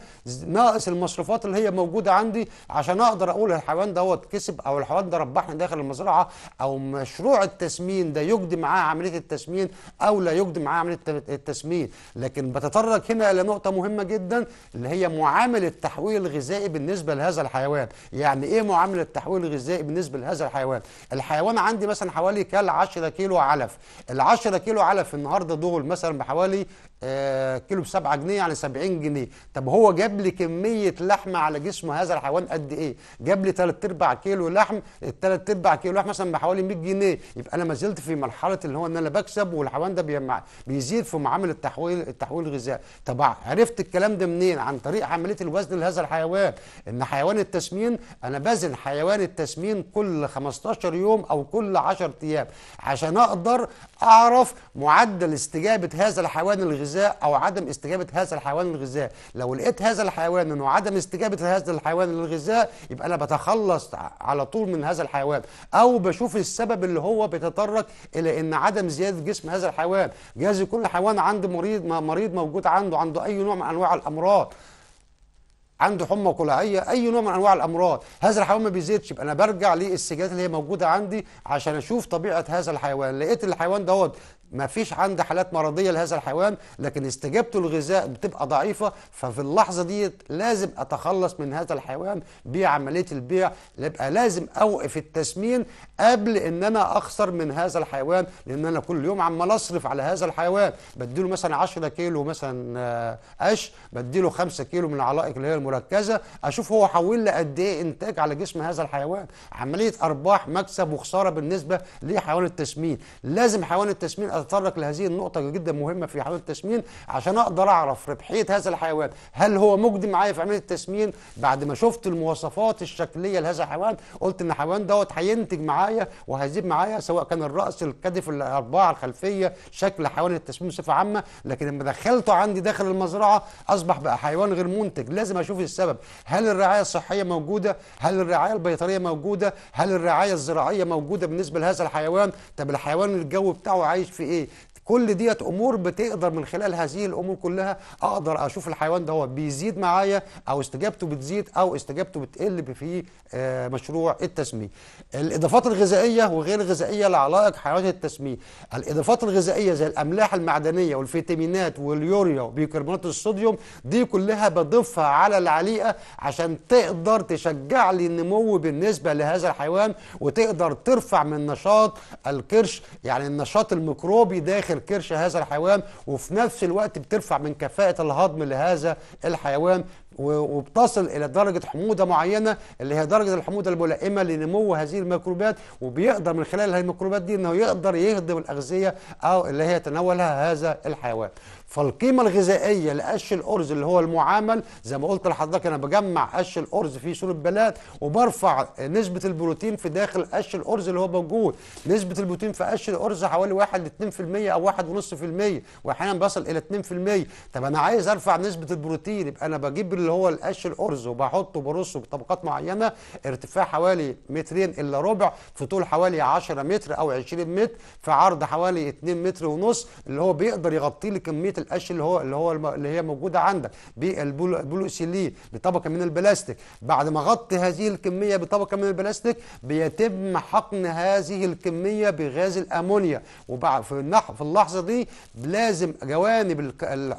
ناقص المصروفات اللي هي موجوده عندي عشان اقدر اقول الحيوان دوت كسب او الحيوان ده ربحني داخل المزرعه او مشروع التسمين ده يجدي معاه عمليه التسمين او لا يجدي معاه عمليه التسمين لكن بتطرق هنا الى نقطه مهمه جدا اللي هي معامل التحويل الغذائي بالنسبه لهذا الحيوان يعني ايه معامل التحويل الغذائي بالنسبه لهذا الحيوان الحيوان عندي مثلا حوالي كل 10 كيلو علف ال 10 كيلو علف النهارده دول مثلا بحوالي آه كيلو ب 7 جنيه يعني 70 جنيه طب هو جاب لي كميه لحمه على جسم هذا الحيوان قد ايه جاب لي 3 ارباع كيلو لحم ال 3 ارباع كيلو لحم مثلا بحوالي 100 جنيه يبقى انا ما زلت في مرحله اللي هو ان انا بكسب والحيوان ده بيمع... بيزيد في معامل التحويل التحويل الغذائي طب عرفت الكلام ده منين عن طريق عمليه الوزن لهذا الحيوان ان حيوان التسمين انا بزن حيوان التسمين كل 15 يوم او كل 10 ايام عشان اقدر اعرف معدل استجابه هذا الحيوان للغذاء او عدم استجابه هذا الحيوان للغذاء لو لقيت هذا الحيوان انه عدم استجابه هذا الحيوان للغذاء يبقى انا بتخلص على طول من هذا الحيوان او بشوف السبب اللي هو بيتطرق الى ان عدم زياده جسم هذا الحيوان جهاز يكون حيوان عنده مريض مريض موجود عنده عنده اي نوع من انواع الامراض عنده حمى قلاعية اي نوع من انواع الامراض هذا الحيوان ما بيزيدش يبقى انا برجع للسجلات اللي هي موجوده عندي عشان اشوف طبيعه هذا الحيوان لقيت الحيوان دوت ما فيش عندي حالات مرضيه لهذا الحيوان لكن استجابته للغذاء بتبقى ضعيفه ففي اللحظه دي لازم اتخلص من هذا الحيوان بعمليه البيع يبقى لازم اوقف التسمين قبل ان انا اخسر من هذا الحيوان لان انا كل يوم عمال اصرف على هذا الحيوان بديله مثلا 10 كيلو مثلا آه، قش بديله 5 كيلو من العلائق اللي هي المركزه اشوف هو حول لي قد ايه انتاج على جسم هذا الحيوان عمليه ارباح مكسب وخساره بالنسبه لحيوان التسمين لازم حيوان التسمين اتطرق لهذه النقطه جدا مهمه في عمليه التسمين عشان اقدر اعرف ربحيه هذا الحيوان هل هو مجدي معايا في عمليه التسمين بعد ما شفت المواصفات الشكليه لهذا الحيوان قلت ان الحيوان دوت هينتج معايا وهيزيد معايا سواء كان الراس الكتف الاربعه الخلفيه شكل حيوان التسمين بصفه عامه لكن لما دخلته عندي داخل المزرعه اصبح بقى حيوان غير منتج لازم اشوف السبب هل الرعايه الصحيه موجوده هل الرعايه البيطريه موجوده هل الرعايه الزراعيه موجوده بالنسبه لهذا الحيوان طب الحيوان الجو بتاعه عايش في e كل ديت امور بتقدر من خلال هذه الامور كلها اقدر اشوف الحيوان ده هو بيزيد معايا او استجابته بتزيد او استجابته بتقل في آه، مشروع التسميه الاضافات الغذائيه وغير الغذائيه لعلائق حيوانات التسميه الاضافات الغذائيه زي الاملاح المعدنيه والفيتامينات واليوريا وبيكربونات الصوديوم دي كلها بضيفها على العليقه عشان تقدر تشجع لي النمو بالنسبه لهذا الحيوان وتقدر ترفع من نشاط الكرش يعني النشاط الميكروبي داخل تاكل كرش هذا الحيوان وفي نفس الوقت بترفع من كفاءة الهضم لهذا الحيوان وبتصل الى درجه حموضه معينه اللي هي درجه الحموضه الملائمه لنمو هذه الميكروبات وبيقدر من خلال هذه الميكروبات دي انه يقدر يهضم الاغذيه او اللي هي تناولها هذا الحيوان فالقيمة الغذائية لقش الأرز اللي هو المعامل زي ما قلت لحضرتك أنا بجمع قش الأرز في صورة البلاد وبرفع نسبة البروتين في داخل قش الأرز اللي هو موجود نسبة البروتين في قش الأرز حوالي 1 ل 2% أو 1.5% وأحيانا بصل إلى 2% طب أنا عايز أرفع نسبة البروتين يبقى أنا بجيب اللي هو القش الأرز وبحطه برصه بطبقات معينة ارتفاع حوالي مترين إلا ربع في طول حوالي 10 متر أو 20 متر في عرض حوالي 2 متر ونص اللي هو بيقدر يغطي لي كمية القش اللي هو اللي هو اللي هي موجوده عندك بالبولوسيلين بطبقه من البلاستيك بعد ما غطي هذه الكميه بطبقه من البلاستيك بيتم حقن هذه الكميه بغاز الامونيا وبعد في في اللحظه دي لازم جوانب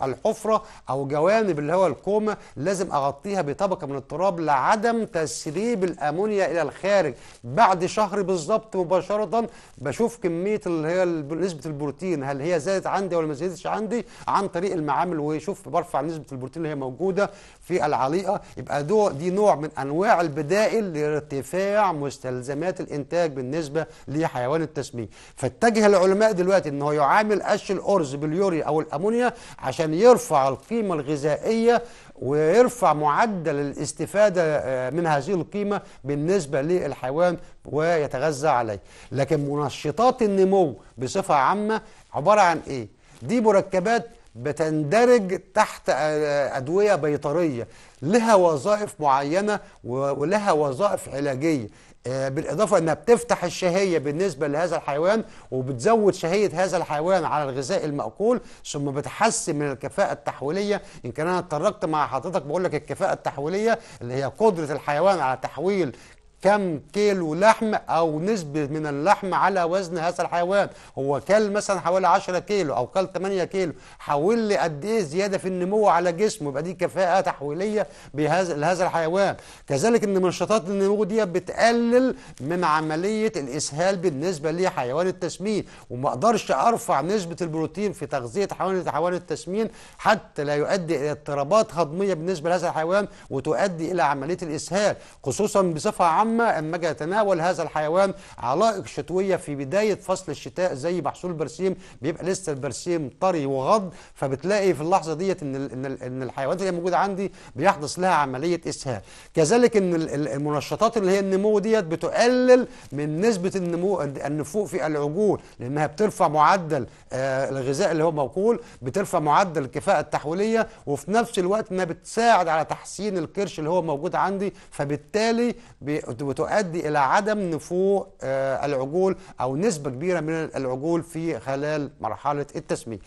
الحفره او جوانب اللي هو الكومه لازم اغطيها بطبقه من التراب لعدم تسريب الامونيا الى الخارج بعد شهر بالظبط مباشره بشوف كميه اللي هي نسبه البروتين هل هي زادت عندي ولا ما زادتش عندي عن طريق المعامل ويشوف برفع نسبه البروتين اللي هي موجوده في العليقه يبقى دو دي نوع من انواع البدائل لارتفاع مستلزمات الانتاج بالنسبه لحيوان التسمين فاتجه العلماء دلوقتي ان هو يعامل قش الارز باليوريا او الامونيا عشان يرفع القيمه الغذائيه ويرفع معدل الاستفاده آه، من هذه القيمه بالنسبه للحيوان ويتغذى عليه لكن منشطات النمو بصفه عامه عباره عن ايه دي مركبات بتندرج تحت أدوية بيطرية لها وظائف معينة ولها وظائف علاجية آه، بالإضافة أنها بتفتح الشهية بالنسبة لهذا الحيوان وبتزود شهية هذا الحيوان على الغذاء المأكول ثم بتحسن من الكفاءة التحويلية إن كان أنا اتطرقت مع حضرتك بقول لك الكفاءة التحويلية اللي هي قدرة الحيوان على تحويل كم كيلو لحم او نسبة من اللحم على وزن هذا الحيوان هو كل مثلا حوالي 10 كيلو او كل 8 كيلو حول لي قد ايه زيادة في النمو على جسمه يبقى دي كفاءة تحويلية بهذا لهذا الحيوان كذلك ان منشطات النمو دي بتقلل من عملية الاسهال بالنسبة لحيوان التسمين وما اقدرش ارفع نسبة البروتين في تغذية حيوان حيوان التسمين حتى لا يؤدي الى اضطرابات هضمية بالنسبة لهذا الحيوان وتؤدي الى عملية الاسهال خصوصا بصفة عامة العامة أما يتناول هذا الحيوان علائق شتوية في بداية فصل الشتاء زي محصول البرسيم بيبقى لسه البرسيم طري وغض فبتلاقي في اللحظة ديت إن إن, الحيوانات اللي موجودة عندي بيحدث لها عملية إسهال كذلك إن المنشطات اللي هي النمو ديت بتقلل من نسبة النمو النفوء في العجول لأنها بترفع معدل آه، الغذاء اللي هو موكول بترفع معدل الكفاءة التحويلية وفي نفس الوقت ما بتساعد على تحسين الكرش اللي هو موجود عندي فبالتالي وتؤدي إلى عدم نفوء آه، العجول أو نسبة كبيرة من العجول في خلال مرحلة التسمية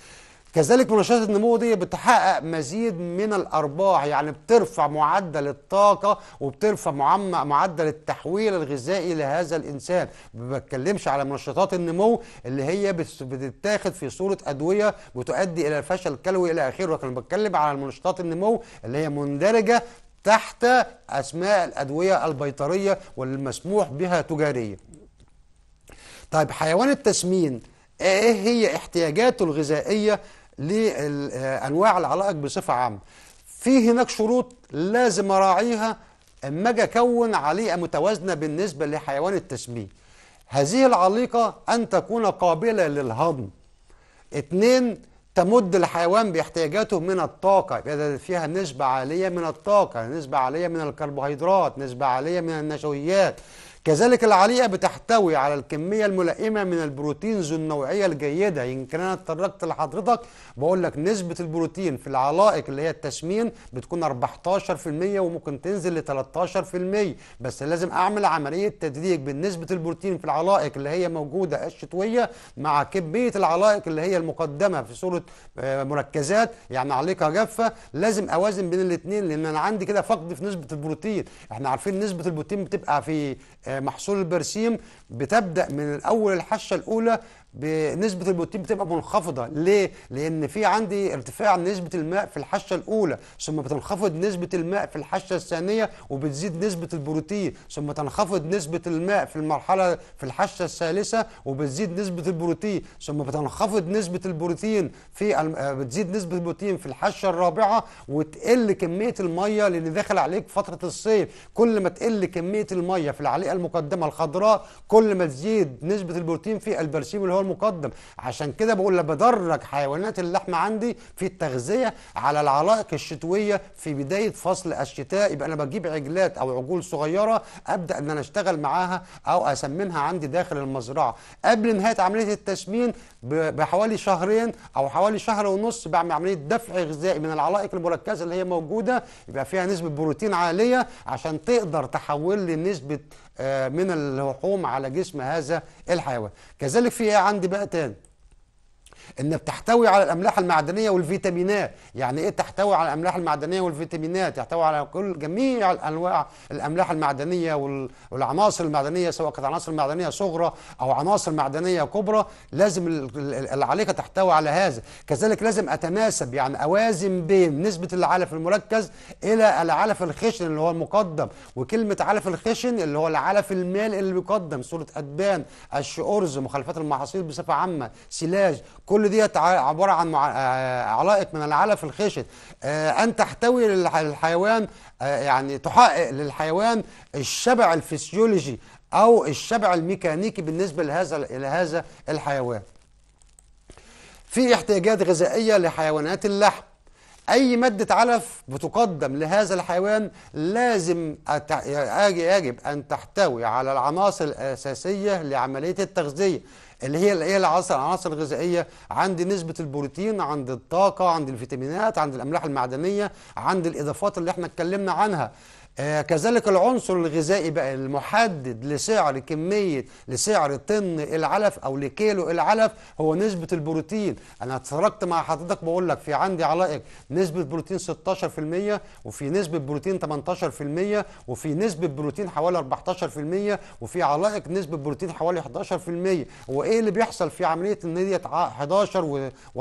كذلك منشطات النمو دي بتحقق مزيد من الارباح يعني بترفع معدل الطاقه وبترفع معدل التحويل الغذائي لهذا الانسان ما بتكلمش على منشطات النمو اللي هي بتتاخد في صوره ادويه وتؤدي الى الفشل الكلوي الى اخره لكن بتكلم على منشطات النمو اللي هي مندرجه تحت أسماء الأدوية البيطرية والمسموح بها تجاريا طيب حيوان التسمين ايه هي احتياجاته الغذائية لأنواع العلائق بصفة عامة في هناك شروط لازم أراعيها اما اجي اكون عليقه متوازنه بالنسبه لحيوان التسمين هذه العليقه ان تكون قابله للهضم اتنين تمد الحيوان باحتياجاته من الطاقة يبقى فيها نسبة عالية من الطاقة نسبة عالية من الكربوهيدرات نسبة عالية من النشويات كذلك العليقة بتحتوي على الكمية الملائمة من البروتينز النوعية الجيدة يمكن أنا اتطرقت لحضرتك بقول لك نسبة البروتين في العلائق اللي هي التسمين بتكون 14% وممكن تنزل ل 13% بس لازم أعمل عملية تدريج بين نسبة البروتين في العلائق اللي هي موجودة الشتوية مع كمية العلائق اللي هي المقدمة في صورة آه، مركزات يعني عليقة جافة لازم أوازن بين الاثنين لأن أنا عندي كده فقد في نسبة البروتين احنا عارفين نسبة البروتين بتبقى في آه، محصول البرسيم بتبدأ من الأول الحشة الأولى بنسبه البروتين بتبقى منخفضه ليه لان في عندي ارتفاع نسبه الماء في الحشه الاولى ثم بتنخفض نسبه الماء في الحشه الثانيه وبتزيد نسبه البروتين ثم تنخفض نسبه الماء في المرحله في الحشه الثالثه وبتزيد نسبه البروتين ثم بتنخفض نسبه البروتين في الم... آه، بتزيد نسبه البروتين في الحشه الرابعه وتقل كميه الميه لان داخل عليك فتره الصيف كل ما تقل كميه الميه في العليقه المقدمه الخضراء كل ما تزيد نسبه البروتين في البرسيم اللي هو هو المقدم عشان كده بقول بدرج حيوانات اللحمه عندي في التغذيه على العلائق الشتويه في بدايه فصل الشتاء يبقى انا بجيب عجلات او عجول صغيره ابدا ان انا اشتغل معاها او اسمنها عندي داخل المزرعه قبل نهايه عمليه التسمين بحوالي شهرين او حوالي شهر ونص بعمل عمليه دفع غذائي من العلائق المركزه اللي هي موجوده يبقى فيها نسبه بروتين عاليه عشان تقدر تحول لي نسبه آه، من اللحوم على جسم هذا الحيوان كذلك في ايه عندي بقى تاني ان بتحتوي على الاملاح المعدنيه والفيتامينات يعني ايه تحتوي على الاملاح المعدنيه والفيتامينات تحتوي على كل جميع الانواع الاملاح المعدنيه والعناصر المعدنيه سواء كانت عناصر معدنيه صغرى او عناصر معدنيه كبرى لازم العليقه تحتوي على هذا كذلك لازم اتناسب يعني اوازن بين نسبه العلف المركز الى العلف الخشن اللي هو المقدم وكلمه علف الخشن اللي هو العلف المال اللي بيقدم صوره ادبان الشؤرز مخلفات المحاصيل بصفه عامه سلاج كل كل دي عباره عن آه، علائق من العلف الخشن آه، ان تحتوي للحيوان آه، يعني تحقق للحيوان الشبع الفسيولوجي او الشبع الميكانيكي بالنسبه لهذا لهذا الحيوان في احتياجات غذائيه لحيوانات اللحم اي ماده علف بتقدم لهذا الحيوان لازم يجب ان تحتوي على العناصر الاساسيه لعمليه التغذيه اللي هي هي العناصر العناصر الغذائيه عند نسبه البروتين عند الطاقه عند الفيتامينات عند الاملاح المعدنيه عند الاضافات اللي احنا اتكلمنا عنها آه، كذلك العنصر الغذائي بقى المحدد لسعر كمية لسعر طن العلف أو لكيلو العلف هو نسبة البروتين أنا اتفرجت مع حضرتك بقول لك في عندي علائق نسبة بروتين 16% وفي نسبة بروتين 18% وفي نسبة بروتين حوالي 14% وفي علائق نسبة بروتين حوالي 11% هو إيه اللي بيحصل في عملية إن ديت 11 و14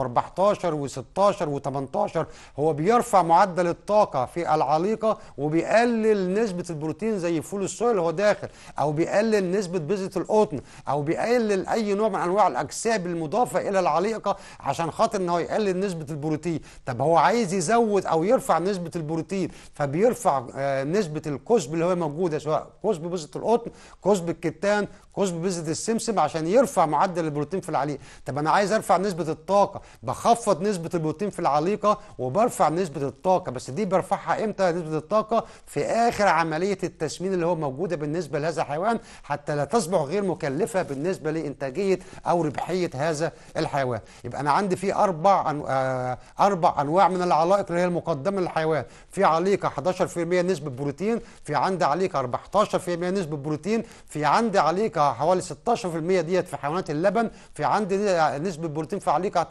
و16 و18 هو بيرفع معدل الطاقة في العليقة وبيقلل بيقلل نسبه البروتين زي فول الصويا اللي هو داخل او بيقلل نسبه بذره القطن او بيقلل اي نوع من انواع الأجساب المضافه الى العليقه عشان خاطر ان هو يقلل نسبه البروتين طب هو عايز يزود او يرفع نسبه البروتين فبيرفع آه، نسبه الكثب اللي هو موجوده سواء كثب بذره القطن كثب الكتان وظبط بذره السمسم عشان يرفع معدل البروتين في العليق طب انا عايز ارفع نسبه الطاقه بخفض نسبه البروتين في العليقه وبرفع نسبه الطاقه بس دي برفعها امتى نسبه الطاقه في اخر عمليه التسمين اللي هو موجوده بالنسبه لهذا الحيوان حتى لا تصبح غير مكلفه بالنسبه لانتاجيه او ربحيه هذا الحيوان يبقى انا عندي في اربع آه... اربع انواع من العلائق اللي هي المقدمه للحيوان في عليقه 11% نسبه بروتين في عندي عليقه 14% نسبه بروتين في عندي عليقه حوالي 16% ديت في حيوانات اللبن في عندي نسبه بروتين في عليقة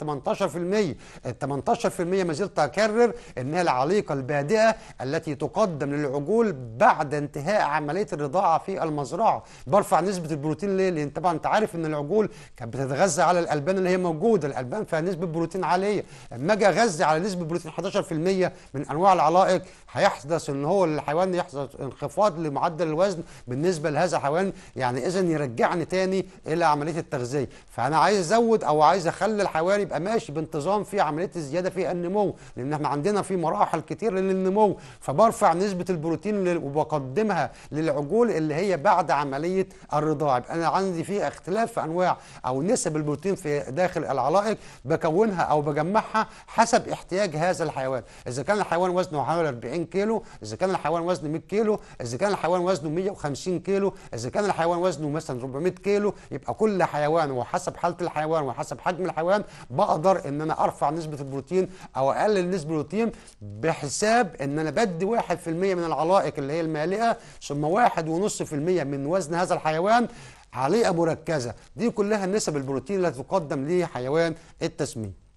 18% ال 18% ما زلت اكرر انها العليقه البادئه التي تقدم للعجول بعد انتهاء عمليه الرضاعه في المزرعه برفع نسبه البروتين ليه لان طبعا انت عارف ان العجول كانت بتتغذى على الالبان اللي هي موجوده الالبان فيها نسبه بروتين عاليه اما اجي اغذي على نسبه بروتين 11% من انواع العلائق هيحدث ان هو الحيوان يحدث انخفاض لمعدل الوزن بالنسبه لهذا الحيوان يعني اذا ترجعني تاني الى عمليه التغذيه فانا عايز ازود او عايز اخلي الحيوان يبقى ماشي بانتظام في عمليه الزياده في النمو لان احنا عندنا في مراحل كتير للنمو فبرفع نسبه البروتين وبقدمها للعجول اللي هي بعد عمليه الرضاعه يبقى انا عندي في اختلاف في انواع او نسب البروتين في داخل العلائق بكونها او بجمعها حسب احتياج هذا الحيوان اذا كان الحيوان وزنه حوالي 40 كيلو اذا كان الحيوان وزنه 100 كيلو اذا كان الحيوان وزنه 150 كيلو اذا كان الحيوان وزنه مثلا مثلا 400 كيلو يبقى كل حيوان وحسب حاله الحيوان وحسب حجم الحيوان بقدر ان انا ارفع نسبه البروتين او اقلل نسبه البروتين بحساب ان انا بدي 1% من العلائق اللي هي المالئه ثم 1.5% من وزن هذا الحيوان عليئه مركزه دي كلها نسب البروتين التي تقدم لحيوان التسميه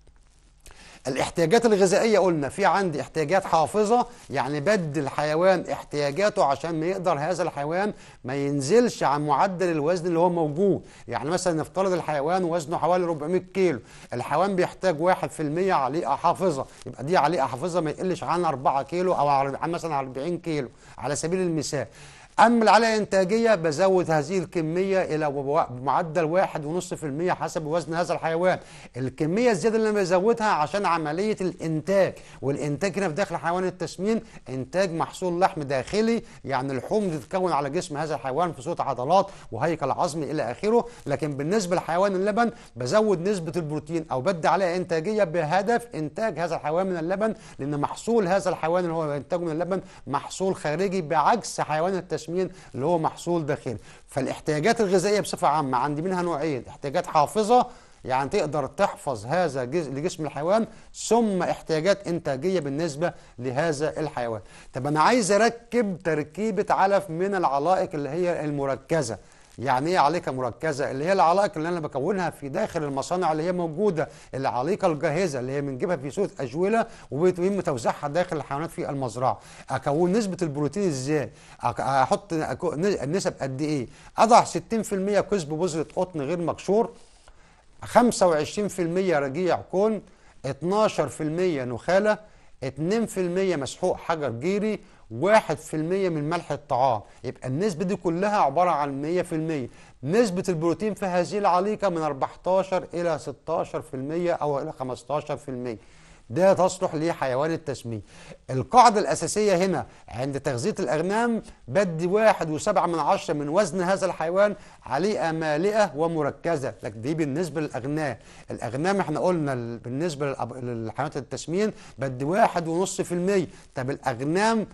الاحتياجات الغذائيه قلنا في عندي احتياجات حافظه يعني بدي الحيوان احتياجاته عشان ما يقدر هذا الحيوان ما ينزلش عن معدل الوزن اللي هو موجود يعني مثلا نفترض الحيوان وزنه حوالي 400 كيلو الحيوان بيحتاج 1% عليه حافظه يبقى دي عليه حافظه ما يقلش عن 4 كيلو او عن مثلا 40 كيلو على سبيل المثال أما العلى الإنتاجية بزود هذه الكمية إلى معدل واحد في المية حسب وزن هذا الحيوان الكمية الزيادة اللي أنا بزودها عشان عملية الإنتاج والإنتاج هنا في داخل حيوان التسمين إنتاج محصول لحم داخلي يعني اللحوم بتتكون على جسم هذا الحيوان في صورة عضلات وهيكل عظمي إلى آخره لكن بالنسبة لحيوان اللبن بزود نسبة البروتين أو بدي عليها إنتاجية بهدف إنتاج هذا الحيوان من اللبن لأن محصول هذا الحيوان اللي هو إنتاجه من اللبن محصول خارجي بعكس حيوان التسمين التسمين اللي هو محصول داخلي فالاحتياجات الغذائيه بصفه عامه عندي منها نوعين احتياجات حافظه يعني تقدر تحفظ هذا لجسم الحيوان ثم احتياجات انتاجيه بالنسبه لهذا الحيوان طب انا عايز اركب تركيبه علف من العلائق اللي هي المركزه يعني ايه عليكه مركزه اللي هي العلائق اللي انا بكونها في داخل المصانع اللي هي موجوده العليقه الجاهزه اللي هي بنجيبها في سوق اجوله وبيتم توزيعها داخل الحيوانات في المزرعه اكون نسبه البروتين ازاي احط النسب قد ايه اضع 60% كسب بذره قطن غير مقشور 25% رجيع كون 12% نخاله 2% مسحوق حجر جيري واحد في المية من ملح الطعام يبقى النسبة دي كلها عبارة عن مية في المية نسبة البروتين في هذه العليقة من 14 إلى 16 في المية أو إلى 15 في المية ده تصلح لحيوان التسمية القاعدة الأساسية هنا عند تغذية الأغنام بدي واحد وسبعة من عشرة من وزن هذا الحيوان عليئة مالئة ومركزة لك دي بالنسبة للأغنام الأغنام احنا قلنا بالنسبة للحيوانات التسمين بدي واحد ونص في المية طب الأغنام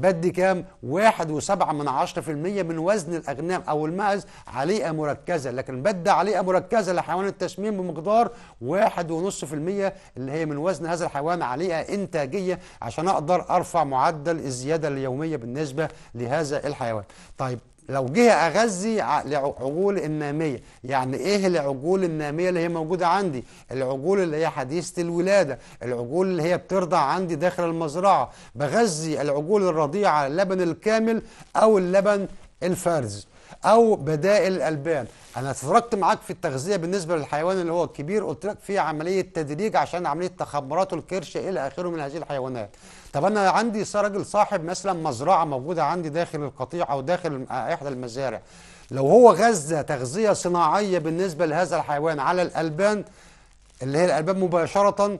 بدي كام؟ واحد وسبعة من عشرة في المية من وزن الأغنام أو المعز عليقة مركزة لكن بدي عليقة مركزة لحيوان التسمين بمقدار واحد ونص في المية اللي هي من وزن هذا الحيوان عليقة إنتاجية عشان أقدر أرفع معدل الزيادة اليومية بالنسبة لهذا الحيوان طيب لو جه اغذي لعقول الناميه يعني ايه العقول الناميه اللي هي موجوده عندي العقول اللي هي حديثه الولاده العقول اللي هي بترضع عندي داخل المزرعه بغذي العقول الرضيعه اللبن الكامل او اللبن الفرز او بدائل الالبان انا اتفرجت معاك في التغذيه بالنسبه للحيوان اللي هو الكبير قلت لك في عمليه تدريج عشان عمليه تخمرات الكرش الى اخره من هذه الحيوانات طب انا عندي راجل صاحب مثلا مزرعه موجوده عندي داخل القطيع او داخل احدى المزارع لو هو غذى تغذيه صناعيه بالنسبه لهذا الحيوان على الالبان اللي هي الالبان مباشره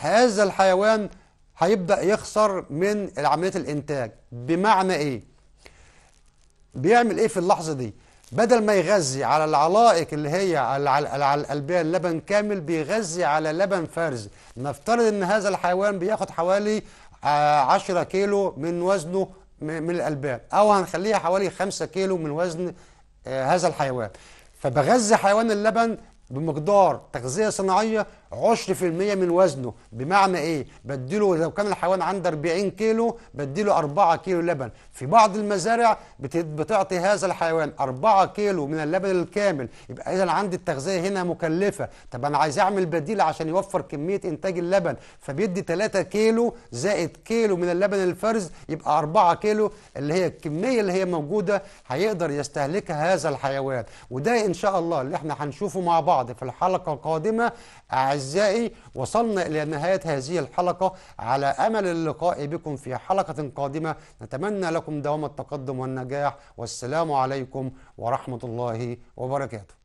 هذا الحيوان هيبدا يخسر من عمليه الانتاج بمعنى ايه بيعمل ايه في اللحظه دي بدل ما يغذي على العلائق اللي هي على القلبيه اللبن كامل بيغذي على لبن فرز نفترض ان هذا الحيوان بياخد حوالي 10 آه، كيلو من وزنه من الألبان أو هنخليها حوالي 5 كيلو من وزن آه، هذا الحيوان فبغذي حيوان اللبن بمقدار تغذية صناعية المية من وزنه بمعنى ايه بديله لو كان الحيوان عنده 40 كيلو بديله 4 كيلو لبن في بعض المزارع بتعطي هذا الحيوان 4 كيلو من اللبن الكامل يبقى اذا عندي التغذيه هنا مكلفه طب انا عايز اعمل بديل عشان يوفر كميه انتاج اللبن فبيدي 3 كيلو زائد كيلو من اللبن الفرز يبقى 4 كيلو اللي هي الكميه اللي هي موجوده هيقدر يستهلكها هذا الحيوان وده ان شاء الله اللي احنا هنشوفه مع بعض في الحلقه القادمه أعزائي وصلنا إلى نهاية هذه الحلقة على أمل اللقاء بكم في حلقة قادمة نتمنى لكم دوام التقدم والنجاح والسلام عليكم ورحمة الله وبركاته